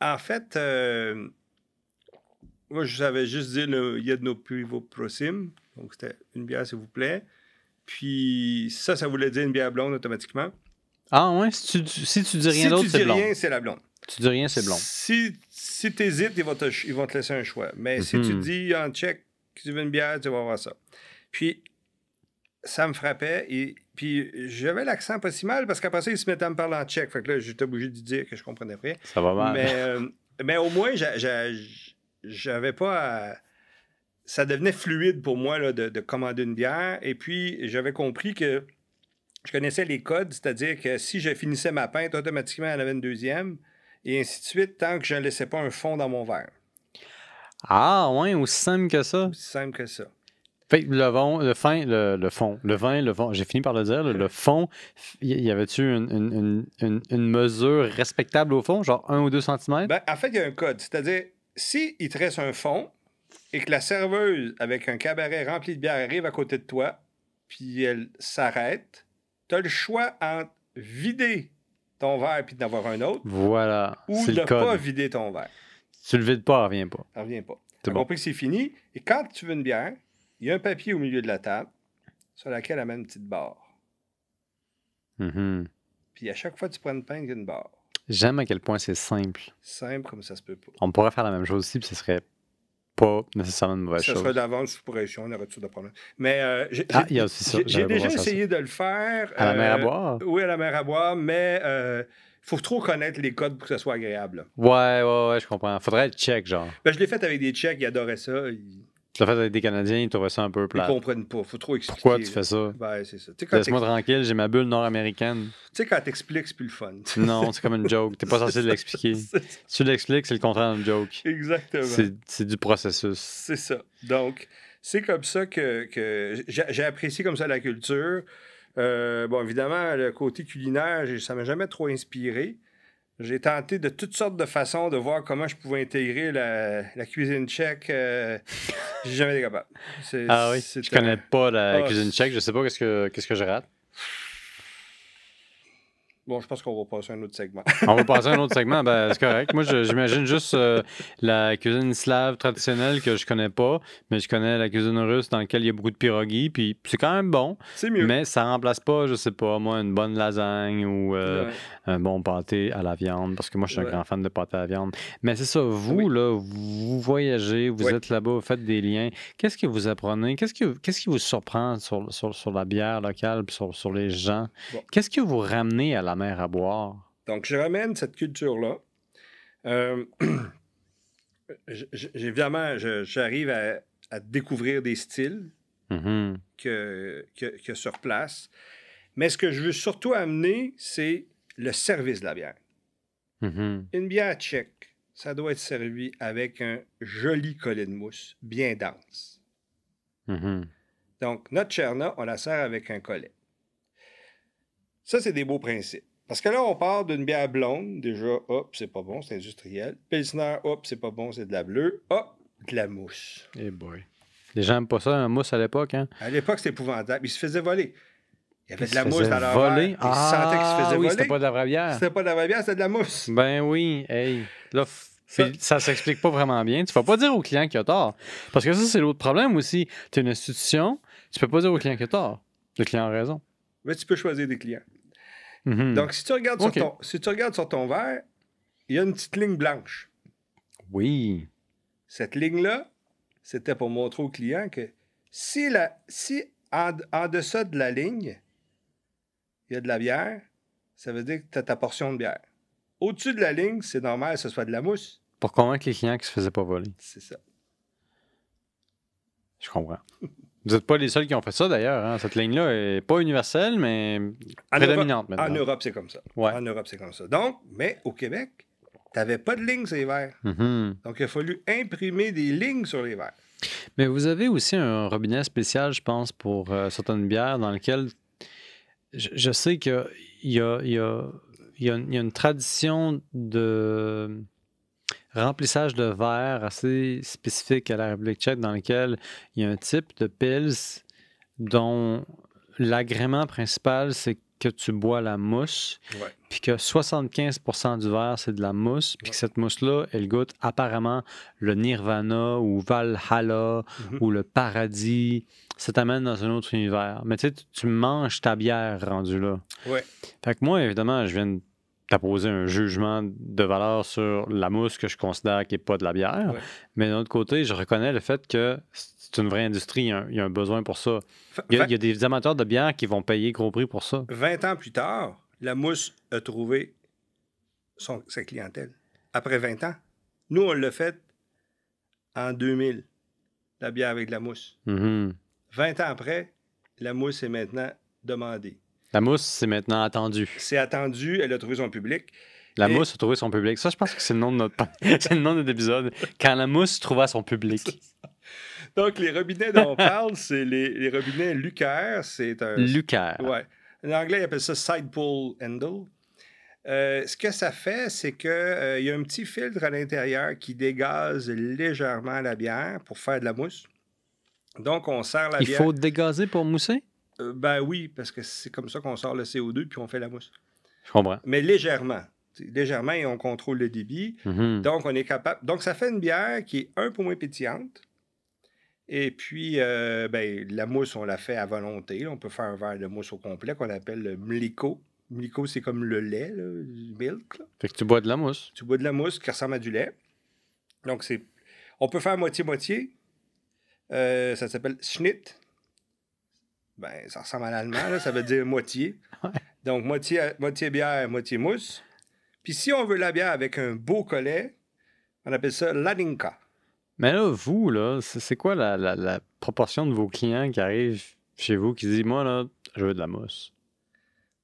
en fait, euh, moi, je savais juste dire, il y a de nos plus vos donc, c'était une bière, s'il vous plaît. Puis ça, ça voulait dire une bière blonde automatiquement. Ah ouais, si tu, dis rien d'autre, c'est blonde. Si tu dis rien, c'est la blonde. Tu dis rien, c'est blonde. Si, si tu hésites, ils vont, te, ils vont, te, laisser un choix. Mais si tu mhm. dis en ah, tchèque que tu veux une bière, tu vas avoir ça. Puis, ça me frappait. Et, puis, j'avais l'accent pas si mal parce qu'après ça, ils se mettaient à me parler en tchèque. Fait que là, j'étais obligé de dire que je comprenais rien. Ça va mal. Mais, euh, mais au moins, j'avais pas ça devenait fluide pour moi de, commander une bière. Et puis, j'avais compris que je connaissais les codes, c'est-à-dire que si je finissais ma pinte, automatiquement, elle avait une deuxième, et ainsi de suite, tant que je ne laissais pas un fond dans mon verre. Ah, ouais, aussi simple que ça. Aussi simple que ça. Fait le, vin, le, fin, le, fond, le vin, le vent. j'ai fini par le dire, le, fond, il y avait-tu une, mesure respectable au fond, genre un ou deux centimètres? Ben, en fait, il y a un code, c'est-à-dire, si il te reste un fond, et que la serveuse avec un cabaret rempli de bière arrive à côté de toi, puis elle s'arrête, tu as le choix entre vider ton verre puis d'en avoir un autre. Voilà. Ou de ne pas vider ton verre. tu le vides pas, revient pas. revient pas. Tu as compris que c'est fini. Et quand tu veux une bière, il y a un papier au milieu de la table sur laquelle elle met une petite barre. Mm-hmm. Puis à chaque fois que tu prends une pinte, une barre. J'aime à quel point c'est simple. Simple comme ça se peut pas. On pourrait faire la même chose aussi, puis ce serait pas nécessairement une mauvaise ça chose. serait d'avance sous pression, on aurait tout de problème. Mais euh, j'ai ah, déjà essayé de le faire. À la mer à euh, boire? Oui, à la mer à boire, mais il euh, faut trop connaître les codes pour que ce soit agréable. Ouais, ouais, ouais, je comprends. Faudrait être check, genre. Ben, je l'ai fait avec des checks, ils adoraient ça. Tu l'as fait avec des Canadiens, ils trouvaient ça un peu plat. Ils comprennent pas. Faut trop expliquer. Pourquoi tu fais ça? Ben, c'est ça. Laisse-moi tranquille, j'ai ma bulle nord-américaine. Tu sais, quand t'expliques, c'est plus le fun. non, c'est comme une joke. T'es pas censé l'expliquer. Si tu l'expliques, c'est le contraire d'une joke. Exactement. C'est du processus. C'est ça. Donc, c'est comme ça que, que j'ai apprécié comme ça la culture. Euh, bon, évidemment, le côté culinaire, ça m'a jamais trop inspiré. J'ai tenté de toutes sortes de façons de voir comment je pouvais intégrer la, cuisine tchèque. Euh, j'ai jamais été capable. Ah oui, je connais pas la ah, cuisine tchèque. Je sais pas qu'est-ce qu'est-ce que je rate. Bon, je pense qu'on va passer à un autre segment. On va passer à un autre segment, ben, c'est correct. Moi, j'imagine juste euh, la cuisine slave traditionnelle que je connais pas, mais je connais la cuisine russe dans laquelle il y a beaucoup de pirogues, puis c'est quand même bon. C'est mieux. Mais ça remplace pas, je sais pas, moi, une bonne lasagne ou euh, un bon pâté à la viande, parce que moi, je suis un grand fan de pâté à la viande. Mais c'est ça, vous, là, vous voyagez, vous êtes là-bas, vous faites des liens. Qu'est-ce que vous apprenez? Qu'est-ce, que, qui vous surprend sur, sur, la bière locale, sur, sur les gens? Qu'est-ce que vous ramenez à la à boire. Donc, je ramène cette culture-là. Euh, évidemment, j'arrive à, découvrir des styles mm-hmm. que, que, sur place. Mais ce que je veux surtout amener, c'est le service de la bière. Mm-hmm. Une bière tchèque, ça doit être servi avec un joli collet de mousse, bien dense. Mm-hmm. Donc, notre cherna, on la sert avec un collet. Ça, c'est des beaux principes. Parce que là, on parle d'une bière blonde, déjà, hop, c'est pas bon, c'est industriel. Pilsner, hop, c'est pas bon, c'est de la bleue. Hop, de la mousse. Eh boy. Les gens n'aiment pas ça, la mousse à l'époque, hein? À l'époque, c'était épouvantable. Ils se faisaient voler. Il y avait de la mousse dans leur voler. ils se sentaient qu'ils se ah oui, C'était pas de la vraie bière. C'était pas de la vraie bière, c'était de la mousse. Ben oui, hey. Là, ça, ça s'explique pas vraiment bien. Tu vas pas dire au client qu'il a tort. Parce que ça, c'est l'autre problème aussi. Tu es une institution, tu peux pas dire au client qu'il a tort. Le client a raison. Mais tu peux choisir des clients. Mm-hmm. Donc, si tu, regardes sur ton, si tu regardes sur ton verre, il y a une petite ligne blanche. Oui. Cette ligne-là, c'était pour montrer au client que si, la, si en, dessous de la ligne, il y a de la bière, ça veut dire que tu as ta portion de bière. Au-dessus de la ligne, c'est normal que ce soit de la mousse. Pour convaincre les clients qui ne se faisaient pas voler. C'est ça. Je comprends. Vous n'êtes pas les seuls qui ont fait ça d'ailleurs. Hein. Cette ligne-là n'est pas universelle, mais prédominante maintenant. En Europe, c'est comme ça. En Europe, c'est comme ça. Donc, mais au Québec, tu n'avais pas de ligne sur les verres. Mm-hmm. Donc, il a fallu imprimer des lignes sur les verres. Mais vous avez aussi un robinet spécial, je pense, pour euh, certaines bières dans lequel je, sais qu'il y a une tradition de remplissage de verre assez spécifique à la République tchèque dans lequel il y a un type de pils dont l'agrément principal, c'est que tu bois la mousse, puis que 75% du verre, c'est de la mousse, puis que cette mousse-là, elle goûte apparemment le nirvana ou Valhalla mm-hmm. ou le paradis. Ça t'amène dans un autre univers. Mais tu sais, tu manges ta bière rendue là. Ouais. Fait que moi, évidemment, je viens de as posé un jugement de valeur sur la mousse que je considère qui n'est pas de la bière. Mais d'un autre côté, je reconnais le fait que c'est une vraie industrie, il y, a un, besoin pour ça. Il y, a, des amateurs de bière qui vont payer gros prix pour ça. 20 ans plus tard, la mousse a trouvé son, sa clientèle. Après 20 ans. Nous, on l'a fait en 2000, la bière avec de la mousse. 20 mm-hmm. ans après, la mousse est maintenant demandée. La mousse, c'est maintenant attendu. C'est attendu, elle a trouvé son public. La mousse a trouvé son public. Ça, je pense que c'est le nom de notre épisode. le nom de Quand la mousse trouva son public. Donc, les robinets dont on parle, c'est les, robinets Lucaire. C'est un. Lucaire. Ouais. En anglais, ils appellent ça side pull handle. Euh, ce que ça fait, c'est qu'il euh, il y a un petit filtre à l'intérieur qui dégaze légèrement la bière pour faire de la mousse. Donc, on sert la bière. Il faut dégazer pour mousser? Euh, ben oui, parce que c'est comme ça qu'on sort le CO2 puis on fait la mousse. Je comprends. Mais légèrement. Légèrement, et on contrôle le débit. Mhm. Donc, on est capable. Donc, ça fait une bière qui est un peu moins pétillante. Et puis, euh, ben, la mousse, on la fait à volonté. On peut faire un verre de mousse au complet qu'on appelle le mlico. Mlico, c'est comme le lait, le milk. Fait que tu bois de la mousse. Tu bois de la mousse qui ressemble à du lait. Donc, c'est on peut faire moitié-moitié. Euh, ça s'appelle schnitt ben, ça ressemble à l'allemand, ça veut dire moitié. Donc, moitié, moitié bière, moitié mousse. Puis si on veut la bière avec un beau collet, on appelle ça l'alinka. Mais là, vous, là, c'est quoi la, proportion de vos clients qui arrivent chez vous qui disent Moi, là, je veux de la mousse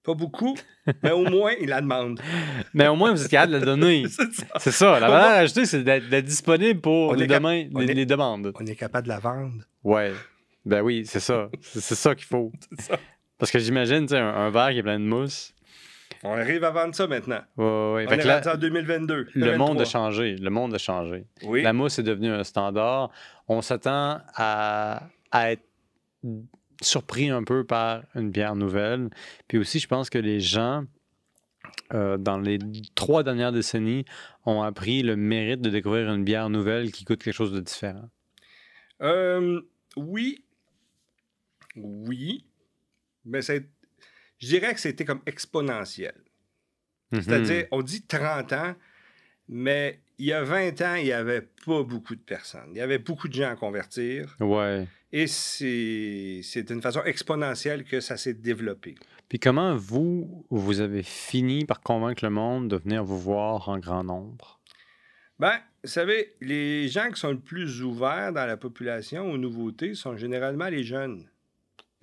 Pas beaucoup, mais au moins, ils la demandent. Mais au moins, vous êtes capable de la donner. c'est ça. La valeur ajoutée, c'est d'être disponible pour les, les, demandes. On est capable de la vendre. Ouais. Ben oui, c'est ça. c'est ça qu'il faut. Parce que j'imagine, tu sais, un verre qui est plein de mousse. On arrive avant de ça maintenant. Oui, oui. On est en 2022. Le monde a changé. Le monde a changé. Oui. La mousse est devenue un standard. On s'attend à, à, être surpris un peu par une bière nouvelle. Puis aussi, je pense que les gens, euh, dans les trois dernières décennies, ont appris le mérite de découvrir une bière nouvelle qui coûte quelque chose de différent. Euh, oui, oui, mais je dirais que c'était comme exponentiel. cest mhm. C'est-à-dire, on dit 30 ans, mais il y a 20 ans, il n'y avait pas beaucoup de personnes. Il y avait beaucoup de gens à convertir. Et c'est, c'est d'une façon exponentielle que ça s'est développé. Puis comment vous, vous avez fini par convaincre le monde de venir vous voir en grand nombre? Ben, vous savez, les gens qui sont le plus ouverts dans la population aux nouveautés sont généralement les jeunes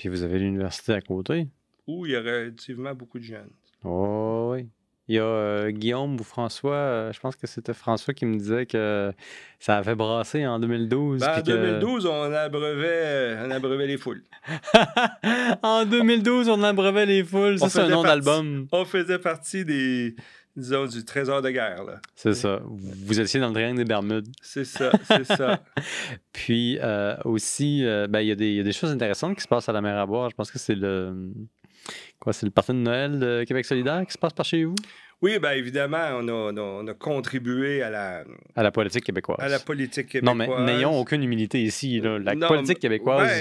vous avez l'université à côté. Où il y a relativement beaucoup de jeunes. Oh, oui. Il y a euh, Guillaume ou François, euh, je pense que c'était François qui me disait que ça avait brassé en 2012. Ben, en 2012, on abreuvait, on les foules. en 2012, on abreuvait les foules. Ça, c'est un nom d'album. On faisait partie des, disons, du trésor de guerre. Là. C'est ça. Vous étiez dans le triangle des Bermudes. C'est ça, c'est ça. Puis euh, aussi, euh, ben, il, y a des, choses intéressantes qui se passent à la mer à boire. Je pense que c'est le. Quoi, c'est le de Noël de Québec solidaire qui se passe par chez vous? Oui, bien évidemment, on a, contribué à la... À la politique québécoise. À la politique québécoise. Non, mais n'ayons aucune humilité ici. La politique québécoise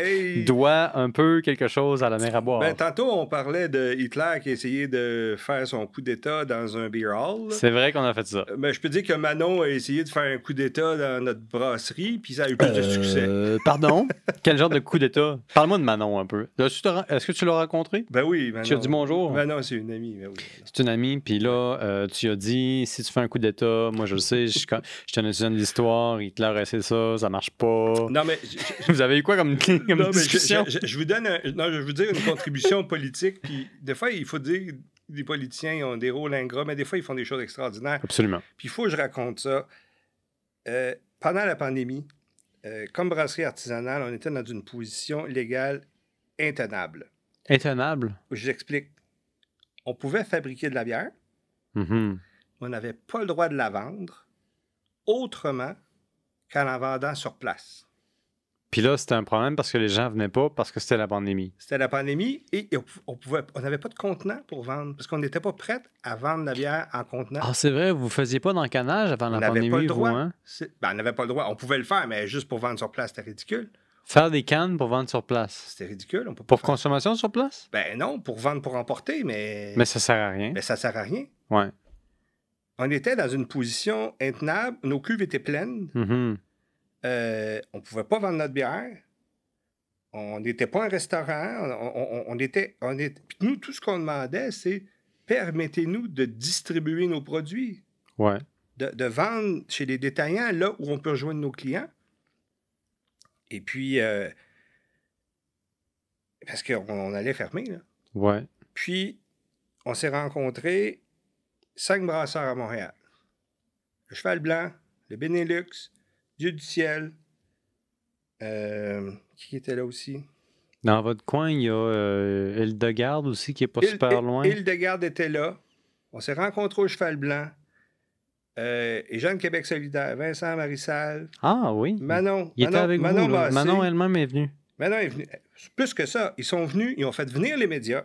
doit un peu quelque chose à la mer à boire. Ben, tantôt, on parlait de Hitler qui essayé de faire son coup d'État dans un beer hall. C'est vrai qu'on a fait ça. Mais je peux dire que Manon a essayé de faire un coup d'État dans notre brasserie, puis ça a eu plus de euh, succès. Pardon? Quel genre de coup d'État? Parle-moi de Manon un peu. Est-ce que tu l'as rencontré? Ben oui, Manon. Tu as dit bonjour? non, c'est une amie. Ben oui, c'est une amie, puis là... Euh, tu as dit, si tu fais un coup d'État, moi je le sais, je, un étudiant de l'histoire, Hitler a essayé ça, ça marche pas. Non, mais. vous avez eu quoi comme, discussion? je, vous donne je vous dire une contribution politique, puis des fois, il faut dire les politiciens ont des rôles ingrats, mais des fois, ils font des choses extraordinaires. Absolument. Puis il faut que je raconte ça. Euh, pendant la pandémie, euh, comme brasserie artisanale, on était dans une position légale intenable. Intenable? Je vous explique. On pouvait fabriquer de la bière, Mhm. On n'avait pas le droit de la vendre autrement qu'en la vendant sur place. Puis là, c'était un problème parce que les gens venaient pas parce que c'était la pandémie. C'était la pandémie et on pouvait, on n'avait pas de contenant pour vendre parce qu'on n'était pas prêts à vendre la bière en contenant. Ah, c'est vrai, vous ne faisiez pas d'encanage avant la pandémie, pas le droit. Hein? Ben, on n'avait pas le droit. On pouvait le faire, mais juste pour vendre sur place, c'était ridicule. Faire des cannes pour vendre sur place. C'était ridicule. On peut pour consommation sur place? Ben non, pour vendre pour emporter, mais. Mais ça sert à rien. Mais ben ça sert à rien. Ouais. On était dans une position intenable. Nos cuves étaient pleines. Mm-hmm. Euh, on ne pouvait pas vendre notre bière. On n'était pas un restaurant. On, était. On nous, tout ce qu'on demandait, c'est permettez-nous de distribuer nos produits. Ouais. De, de, vendre chez les détaillants là où on peut rejoindre nos clients. Et puis, euh, parce qu'on allait fermer, là. Ouais. Puis, on s'est rencontrés, cinq brasseurs à Montréal. Le Cheval Blanc, le Benelux, Dieu du Ciel, euh, qui était là aussi? Dans votre coin, il y a euh, aussi, qui est pas super loin. île était là. On s'est rencontrés au Cheval Blanc et euh, jeanne Québec solidaire, Vincent Marissal. Ah oui. Manon. Il Manon, était avec Manon, elle-même est venue. Manon est venue. Plus que ça, ils sont venus, ils ont fait venir les médias.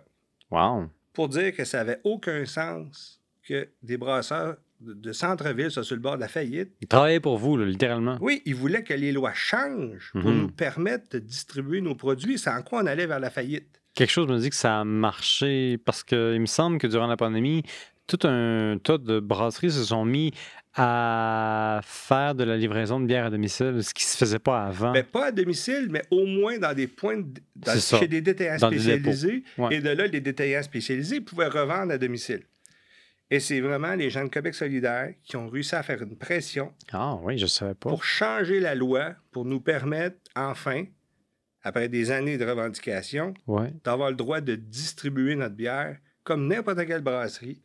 Wow. Pour dire que ça n'avait aucun sens que des brasseurs de centre-ville soient sur le bord de la faillite. Ils travaillaient pour vous, littéralement. Oui, ils voulaient que les lois changent pour mhm. nous permettre de distribuer nos produits. C'est en quoi on allait vers la faillite. Quelque chose me dit que ça a marché parce qu'il me semble que durant la pandémie, tout un tas de brasseries se sont mis à faire de la livraison de bière à domicile, ce qui ne se faisait pas avant. Mais ben, pas à domicile, mais au moins dans des points, chez des détaillants spécialisés. Et de là, les détaillants spécialisés pouvaient revendre à domicile. Et c'est vraiment les gens de Québec solidaire qui ont réussi à faire une pression. Ah oui, je savais pas. Pour changer la loi, pour nous permettre enfin, après des années de revendications, d'avoir le droit de distribuer notre bière comme n'importe quelle brasserie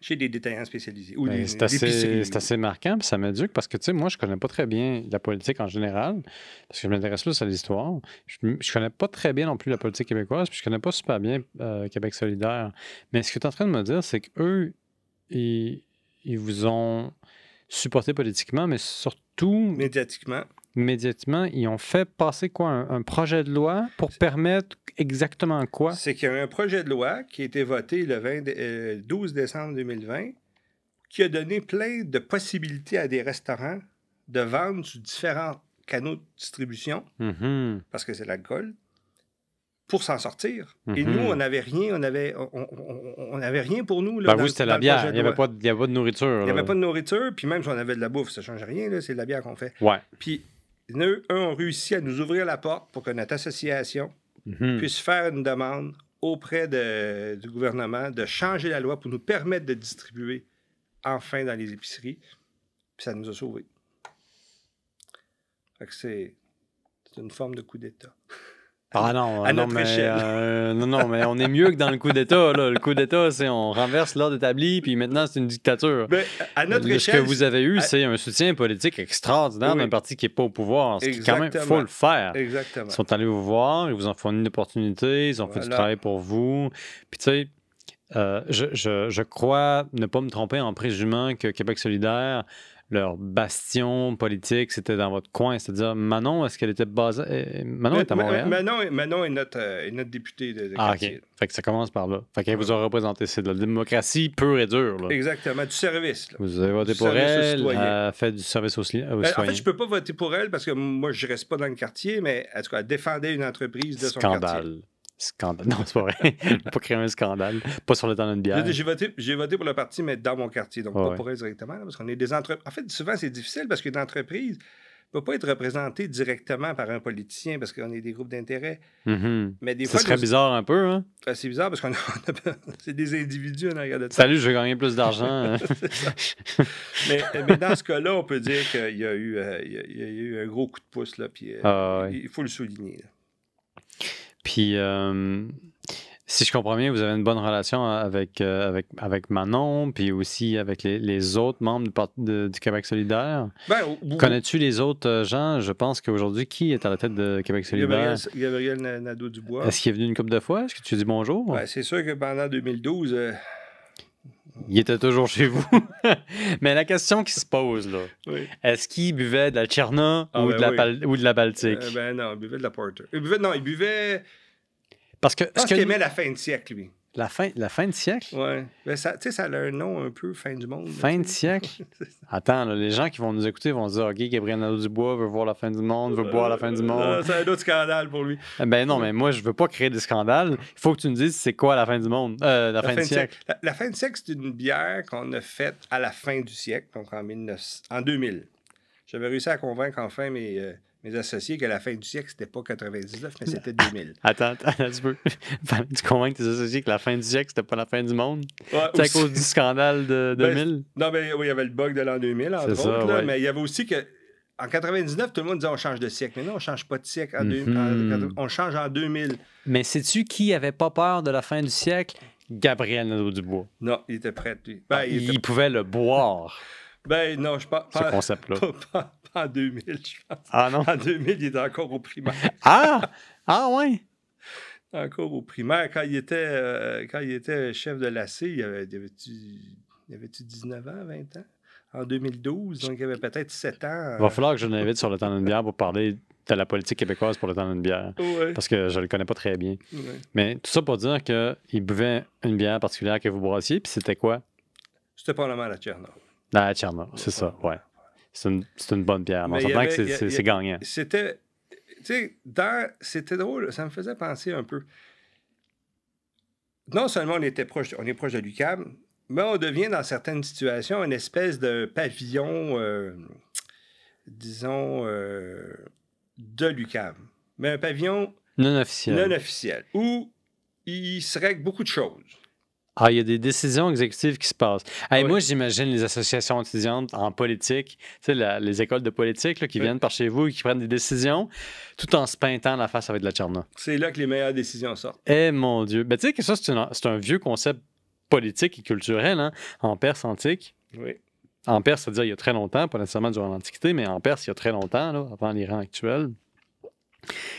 chez des détaillants spécialisés. Ben, c'est, assez, marquant, puis ça m'éduque parce que, tu sais, moi, je connais pas très bien la politique en général, parce que je m'intéresse plus à l'histoire. Je, connais pas très bien non plus la politique québécoise, puis je connais pas super bien euh, Québec solidaire. Mais ce que tu es en train de me dire, c'est qu'eux, ils vous ont supporté politiquement, mais surtout. Médiatiquement immédiatement, ils ont fait passer quoi? Un, projet de loi pour permettre exactement quoi? C'est qu'il y a un projet de loi qui a été voté le 12 euh, décembre 2020 qui a donné plein de possibilités à des restaurants de vendre sur différents canaux de distribution, mm-hmm. parce que c'est l'alcool, pour s'en sortir. Et nous, mm-hmm. on n'avait rien, on avait, on, avait rien pour nous. Là, ben oui, c'était la bière. Il n'y avait, pas de nourriture. Il n'y avait pas de nourriture. Puis même si on avait de la bouffe, ça ne change rien. C'est de la bière qu'on fait. Ouais. Puis eux, eux, ont réussi à nous ouvrir la porte pour que notre association mhm. puisse faire une demande auprès du gouvernement de changer la loi pour nous permettre de distribuer enfin dans les épiceries. Puis ça nous a sauvés. c'est une forme de coup d'État. Ah non, mais, euh, non, non, mais on est mieux que dans le coup d'État. Là. Le coup d'État, c'est on renverse l'ordre établi, puis maintenant c'est une dictature. Mais ben, à notre ce que vous avez eu, c'est un soutien politique extraordinaire d'un parti qui n'est pas au pouvoir. Ce qui, quand même, faut le faire. Ils sont allés vous voir, ils vous ont fourni une opportunité, ils ont fait du travail pour vous. Puis tu sais, euh, je, je, je, crois ne pas me tromper en présumant que Québec solidaire leur bastion politique, c'était dans votre coin, c'est-à-dire Manon, est-ce qu'elle était basée... Euh, euh, euh, Manon est à Montréal? Manon, Manon est, notre, député est notre députée de, de ah, OK. Fait que ça commence par là. Fait qu'elle vous a représenté. C'est de la démocratie pure et dure. Là. Exactement, du service. Vous avez voté pour elle, elle a fait du service aux, ben, citoyens. En fait, je peux pas voter pour elle parce que moi, je ne reste pas dans le quartier, mais elle défendait une entreprise de son quartier. Scandale. Scandale. Non, c'est pas vrai. Pas créer un scandale. Pas sur le temps d'une bière. J'ai voté, pour le parti, mais dans mon quartier. Donc, pas pour elle directement. parce qu'on est des entreprises. En fait, souvent, c'est difficile parce qu'une entreprise ne peut pas être représentée directement par un politicien parce qu'on est des groupes d'intérêt. Mm-hmm. Mais des Ça fois, serait bizarre un peu, hein? Ben, c'est bizarre parce qu'on a... c'est des individus ça. Salut, je vais gagner plus d'argent. Hein. mais, dans ce cas-là, on peut dire qu'il y, a, eu euh, un gros coup de pouce. Là, puis, euh, ah, Il faut le souligner. Puis, euh, si je comprends bien, vous avez une bonne relation avec, euh, avec, Manon, puis aussi avec les, autres membres du, Québec solidaire. Ben, Connais-tu les autres euh, gens? Je pense qu'aujourd'hui, qui est à la tête de Québec solidaire? Gabriel, Nadeau-Dubois. Est-ce qu'il est venu une couple de fois? Est-ce que tu dis bonjour? Ben, c'est sûr que pendant 2012, il était toujours chez vous. Mais la question qui se pose, là, est-ce qu'il buvait de la Tcherna ah, ben ou, de la Baltique? Euh, ben non, il buvait de la Porter. non, il buvait. Parce que. Parce qu'il aimait la fin de siècle, lui. La fin, la fin de siècle? Oui. Ben, ça, tu sais, ça a un nom un peu fin du monde. Fin de siècle? Attends, les gens qui vont nous écouter vont dire OK, Gabriel Nadeau-Dubois veut voir la fin du monde, veut boire la fin du euh, monde. C'est un autre scandale pour lui. Eh ben non, mais moi, je veux pas créer de scandale. Il faut que tu me dises c'est quoi la fin du monde, euh, la, fin, du siècle. La, fin de siècle, c'est une bière qu'on a faite à la fin du siècle, donc en, en 2000. J'avais réussi à convaincre enfin mes. Euh, mes associés que la fin du siècle, c'était pas 99, mais c'était 2000. Attends, attends, tu peux. tu convaincs tes associés que la fin du siècle, c'était pas la fin du monde. Ouais, c'est à cause du scandale de 2000. Ben, non, mais oui, il y avait le bug de l'an 2000, entre ça, autres, mais il y avait aussi que. En 99, tout le monde disait on change de siècle. Mais non, on change pas de siècle. En 2000, mm-hmm. on change en 2000. Mais sais-tu qui avait pas peur de la fin du siècle? Gabriel Nadeau-Dubois. Non, il était prêt, lui. Ben, il pouvait le boire. Ben non, je pense. Ce concept-là. Pas, pas, en 2000, je pense. Ah non? En 2000, il était encore au primaire. ah! Ah ouais! Encore au primaire. Quand il était, euh, quand il était chef de l'AC, il avait, il avait-tu 19 ans, 20 ans? En 2012, donc il avait peut-être 7 ans. Il va euh, falloir que je l'invite sur le temps d'une bière pour parler de la politique québécoise pour le temps d'une bière. Parce que je ne le connais pas très bien. Mais tout ça pour dire qu'il buvait une bière particulière que vous brossiez, puis c'était quoi? C'était pas la Tchernobyl c'est ça, ouais. C'est une, bonne bière. On s'entend que c'est gagnant. C'était. Tu sais, C'était drôle, ça me faisait penser un peu. Non seulement on était proche, on est proche de l'UCAM, mais on devient dans certaines situations une espèce de pavillon, euh, disons, euh, de l'UCAM. Mais un pavillon non officiel. Non officiel. Où il se règle beaucoup de choses. Ah, il y a des décisions exécutives qui se passent. Et Moi, j'imagine les associations étudiantes en politique, sais les écoles de politique qui viennent par chez vous et qui prennent des décisions tout en se peintant la face avec de la charna. C'est là que les meilleures décisions sortent. Eh mon Dieu. Ben, tu sais que ça, c'est, un vieux concept politique et culturel hein. en Perse antique. Oui. En Perse, c'est-à-dire il y a très longtemps, pas nécessairement durant l'Antiquité, mais en Perse, il y a très longtemps, avant l'Iran actuel.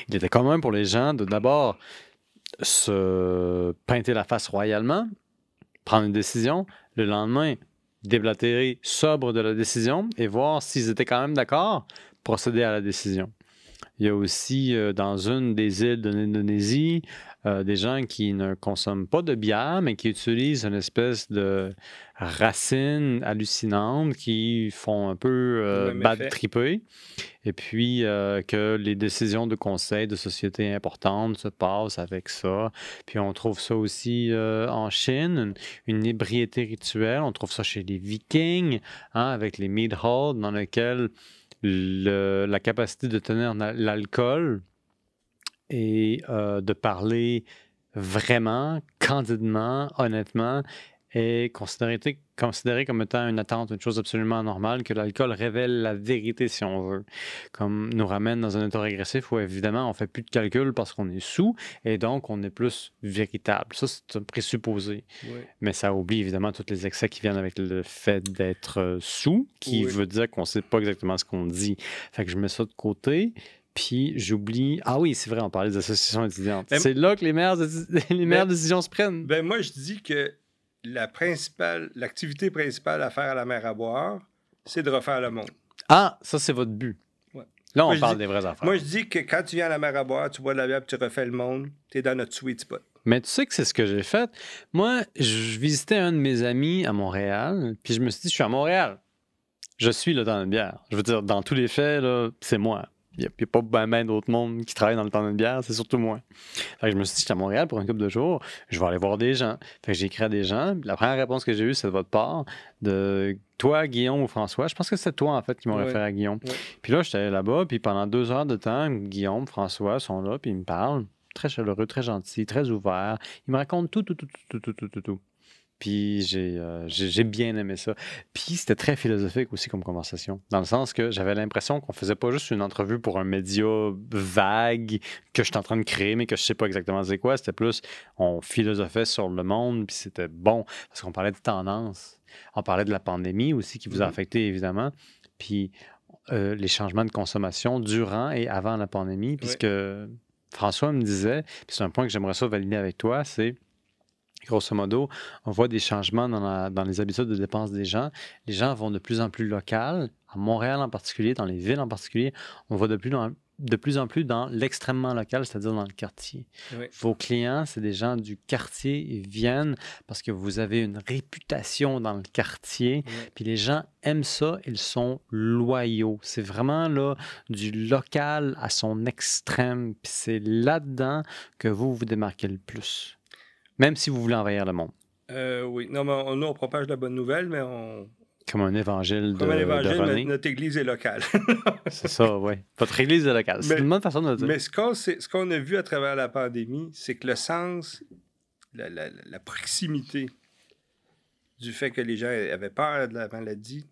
Il était commun pour les gens de d'abord se peinter la face royalement, prendre une décision, le lendemain, déblatérer sobre de la décision et voir s'ils étaient quand même d'accord, procéder à la décision. Il y a aussi euh, dans une des îles de l'Indonésie euh, des gens qui ne consomment pas de bière, mais qui utilisent une espèce de racine hallucinante qui font un peu euh, bad triper. Et puis que les décisions de conseils de sociétés importantes se passent avec ça. Puis on trouve ça aussi en Chine, une, ébriété rituelle. On trouve ça chez les Vikings, hein, avec les mead dans lesquels la capacité de tenir l'alcool et euh, de parler vraiment, candidement, honnêtement, est considéré, considéré comme étant une attente, une chose absolument normale, que l'alcool révèle la vérité si on veut. Comme nous ramène dans un état régressif où évidemment on fait plus de calculs parce qu'on est sous et donc on est plus véritable. Ça, c'est un présupposé. Mais ça oublie évidemment tous les excès qui viennent avec le fait d'être euh, sous, qui veut dire qu'on ne sait pas exactement ce qu'on dit. Fait que je mets ça de côté. Puis j'oublie. Ah oui, c'est vrai, on parlait des associations étudiantes. Ben, c'est là que les meilleures, les ben, décisions se prennent. Ben moi, je dis que la principale, l'activité principale à faire à la mer à boire, c'est de refaire le monde. Ah, ça, c'est votre but. Là, on parle des vraies affaires. Moi, je dis que quand tu viens à la mer à boire, tu bois de la bière, tu refais le monde, tu es dans notre sweet spot. Mais tu sais que c'est ce que j'ai fait. Moi, je visitais un de mes amis à Montréal, puis je me suis dit, je suis à Montréal. Je suis là dans la bière. Je veux dire, dans tous les faits, c'est moi. Il n'y a, pas bien ben, d'autres monde qui travaillent dans le temps d'une bière, c'est surtout moi. je me suis dit, suis à Montréal pour un couple de jours, je vais aller voir des gens. Fait j'ai écrit à des gens. La première réponse que j'ai eue, c'est de votre part, de toi, Guillaume ou François. Je pense que c'est toi, en fait, qui m'ont référé à Guillaume. Puis là, j'étais là-bas, puis pendant deux heures de temps, Guillaume, François sont là, puis ils me parlent. Très chaleureux, très gentil, très ouvert. Ils me racontent tout, tout, tout, tout, tout, tout, tout. tout. Puis euh, j'ai bien aimé ça. Puis c'était très philosophique aussi comme conversation, dans le sens que j'avais l'impression qu'on faisait pas juste une entrevue pour un média vague que je suis en train de créer, mais que je sais pas exactement c'est quoi. C'était plus, on philosophait sur le monde, puis c'était bon, parce qu'on parlait de tendances, On parlait de la pandémie aussi qui vous a mm-hmm. affecté, évidemment. Puis euh, les changements de consommation durant et avant la pandémie, puisque François me disait, puis c'est un point que j'aimerais ça valider avec toi, c'est grosso modo, on voit des changements dans, les habitudes de dépenses des gens. Les gens vont de plus en plus local, à Montréal en particulier, dans les villes en particulier, on voit de plus en, de plus, dans l'extrêmement local, c'est-à-dire dans le quartier. Vos clients, c'est des gens du quartier, ils viennent parce que vous avez une réputation dans le quartier, puis les gens aiment ça, ils sont loyaux. C'est vraiment là du local à son extrême, puis c'est là-dedans que vous vous démarquez le plus. Même si vous voulez envahir le monde. Euh, oui. Non, mais nous, on propage la bonne nouvelle, mais on. Comme un évangile de. Comme un évangile, notre, église est locale. c'est ça, oui. Votre église est locale. C'est une bonne façon de le dire. Mais ce qu'on, a vu à travers la pandémie, c'est que le sens, la, la proximité du fait que les gens avaient peur de la maladie,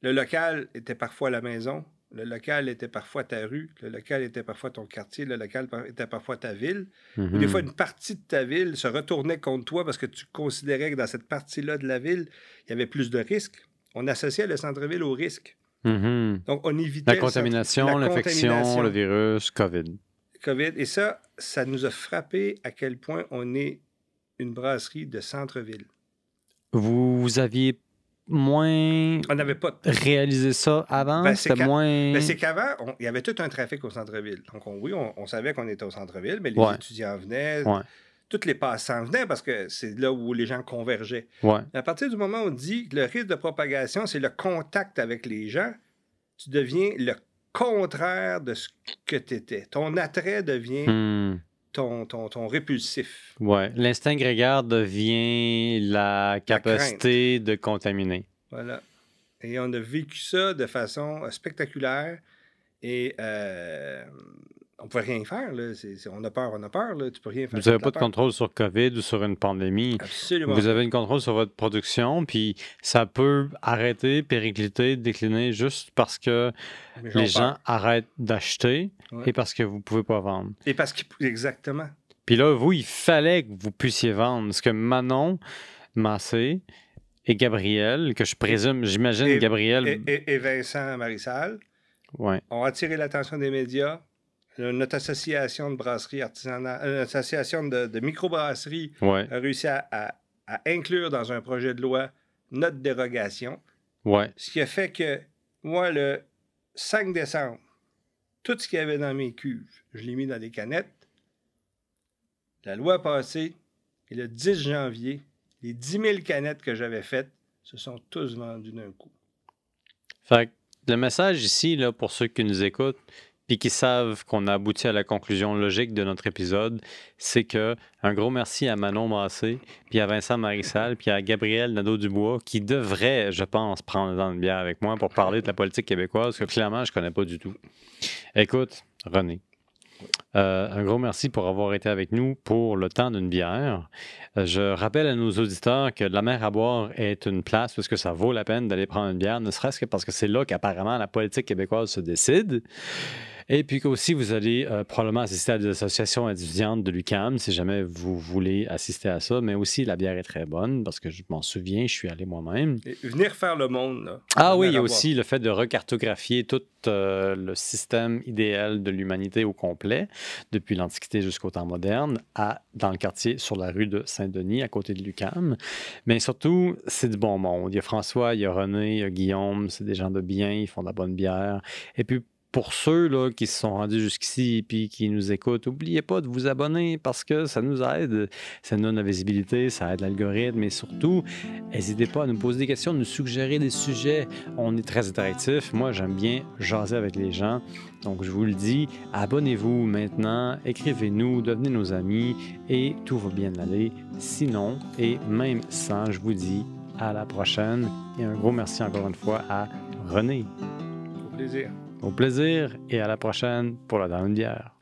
le local était parfois la maison, le local était parfois ta rue, le local était parfois ton quartier, le local était parfois ta ville. Des fois, mm-hmm. une partie de ta ville se retournait contre toi parce que tu considérais que dans cette partie-là de la ville, il y avait plus de risques. On associait le centre-ville au risque. Mm-hmm. Donc, on évitait... La contamination, l'infection, le virus, COVID. COVID. Et ça, ça nous a frappé à quel point on est une brasserie de centre-ville. vous aviez moins. On n'avait pas. Réalisé ça avant. Ben, c'était moins. Ben, c'est qu'avant, il y avait tout un trafic au centre-ville. Donc, oui, on... savait qu'on était au centre-ville, mais les étudiants venaient. toutes Tous les passants venaient parce que c'est là où les gens convergeaient. À partir du moment où on dit que le risque de propagation, c'est le contact avec les gens, tu deviens le contraire de ce que tu étais. Ton attrait devient. Hmm ton, ton, répulsif. ouais l'instinct grégaire devient la capacité de contaminer. Voilà. Et on a vécu ça de façon spectaculaire et euh, on ne pouvait rien faire. Là. on a peur, on a peur. Là. Tu peux rien faire. Vous n'avez pas de contrôle sur COVID ou sur une pandémie. Absolument. Vous avez un contrôle sur votre production, puis ça peut arrêter, péricliter, décliner juste parce que les gens arrêtent d'acheter et parce que vous ne pouvez pas vendre. Et parce que, exactement. Puis là, vous, il fallait que vous puissiez vendre. Parce que Manon Massé et Gabriel, que je présume, j'imagine Gabriel. Et, Vincent Marissal ont attiré l'attention des médias euh, notre association de brasserie artisanale, euh, association de, microbrasserie a réussi à, inclure dans un projet de loi notre dérogation. Ouais. Ce qui a fait que moi, le 5 décembre, tout ce qu'il y avait dans mes cuves, je l'ai mis dans des canettes. La loi a passé et le 10 janvier, les 10 000 canettes que j'avais faites se sont tous vendues d'un coup. Fait le message ici, là, pour ceux qui nous écoutent, et qui savent qu'on a abouti à la conclusion logique de notre épisode, c'est que un gros merci à Manon Massé, puis à Vincent Marissal, puis à Gabriel Nadeau-Dubois, qui devrait, je pense, prendre dans le bière avec moi pour parler de la politique québécoise, que clairement, je ne connais pas du tout. Écoute, René. Euh, un gros merci pour avoir été avec nous pour le temps d'une bière. Euh, je rappelle à nos auditeurs que la mer à boire est une place parce que ça vaut la peine d'aller prendre une bière, ne serait-ce que parce que c'est là qu'apparemment la politique québécoise se décide. Et puis aussi, vous allez euh, probablement assister à des associations étudiantes de l'UCAM si jamais vous voulez assister à ça. Mais aussi, la bière est très bonne parce que je m'en souviens, je suis allé moi-même. Venir faire le monde. ah oui, il y a aussi le fait de recartographier tout euh, le système idéal de l'humanité au complet, depuis l'Antiquité jusqu'au temps moderne, à, dans le quartier sur la rue de Saint-Denis, à côté de l'UCAM. Mais surtout, c'est du bon monde. Il y a François, il y a René, il y a Guillaume, c'est des gens de bien, ils font de la bonne bière. Et puis, pour ceux là, qui se sont rendus jusqu'ici et qui nous écoutent, n'oubliez pas de vous abonner parce que ça nous aide. Ça nous donne la visibilité, ça aide l'algorithme et surtout, n'hésitez pas à nous poser des questions, nous suggérer des sujets. On est très interactif. Moi, j'aime bien jaser avec les gens. Donc, je vous le dis, abonnez-vous maintenant, écrivez-nous, devenez nos amis et tout va bien aller. Sinon, et même sans, je vous dis à la prochaine et un gros merci encore une fois à René. Au plaisir. Au plaisir et à la prochaine pour la dernière.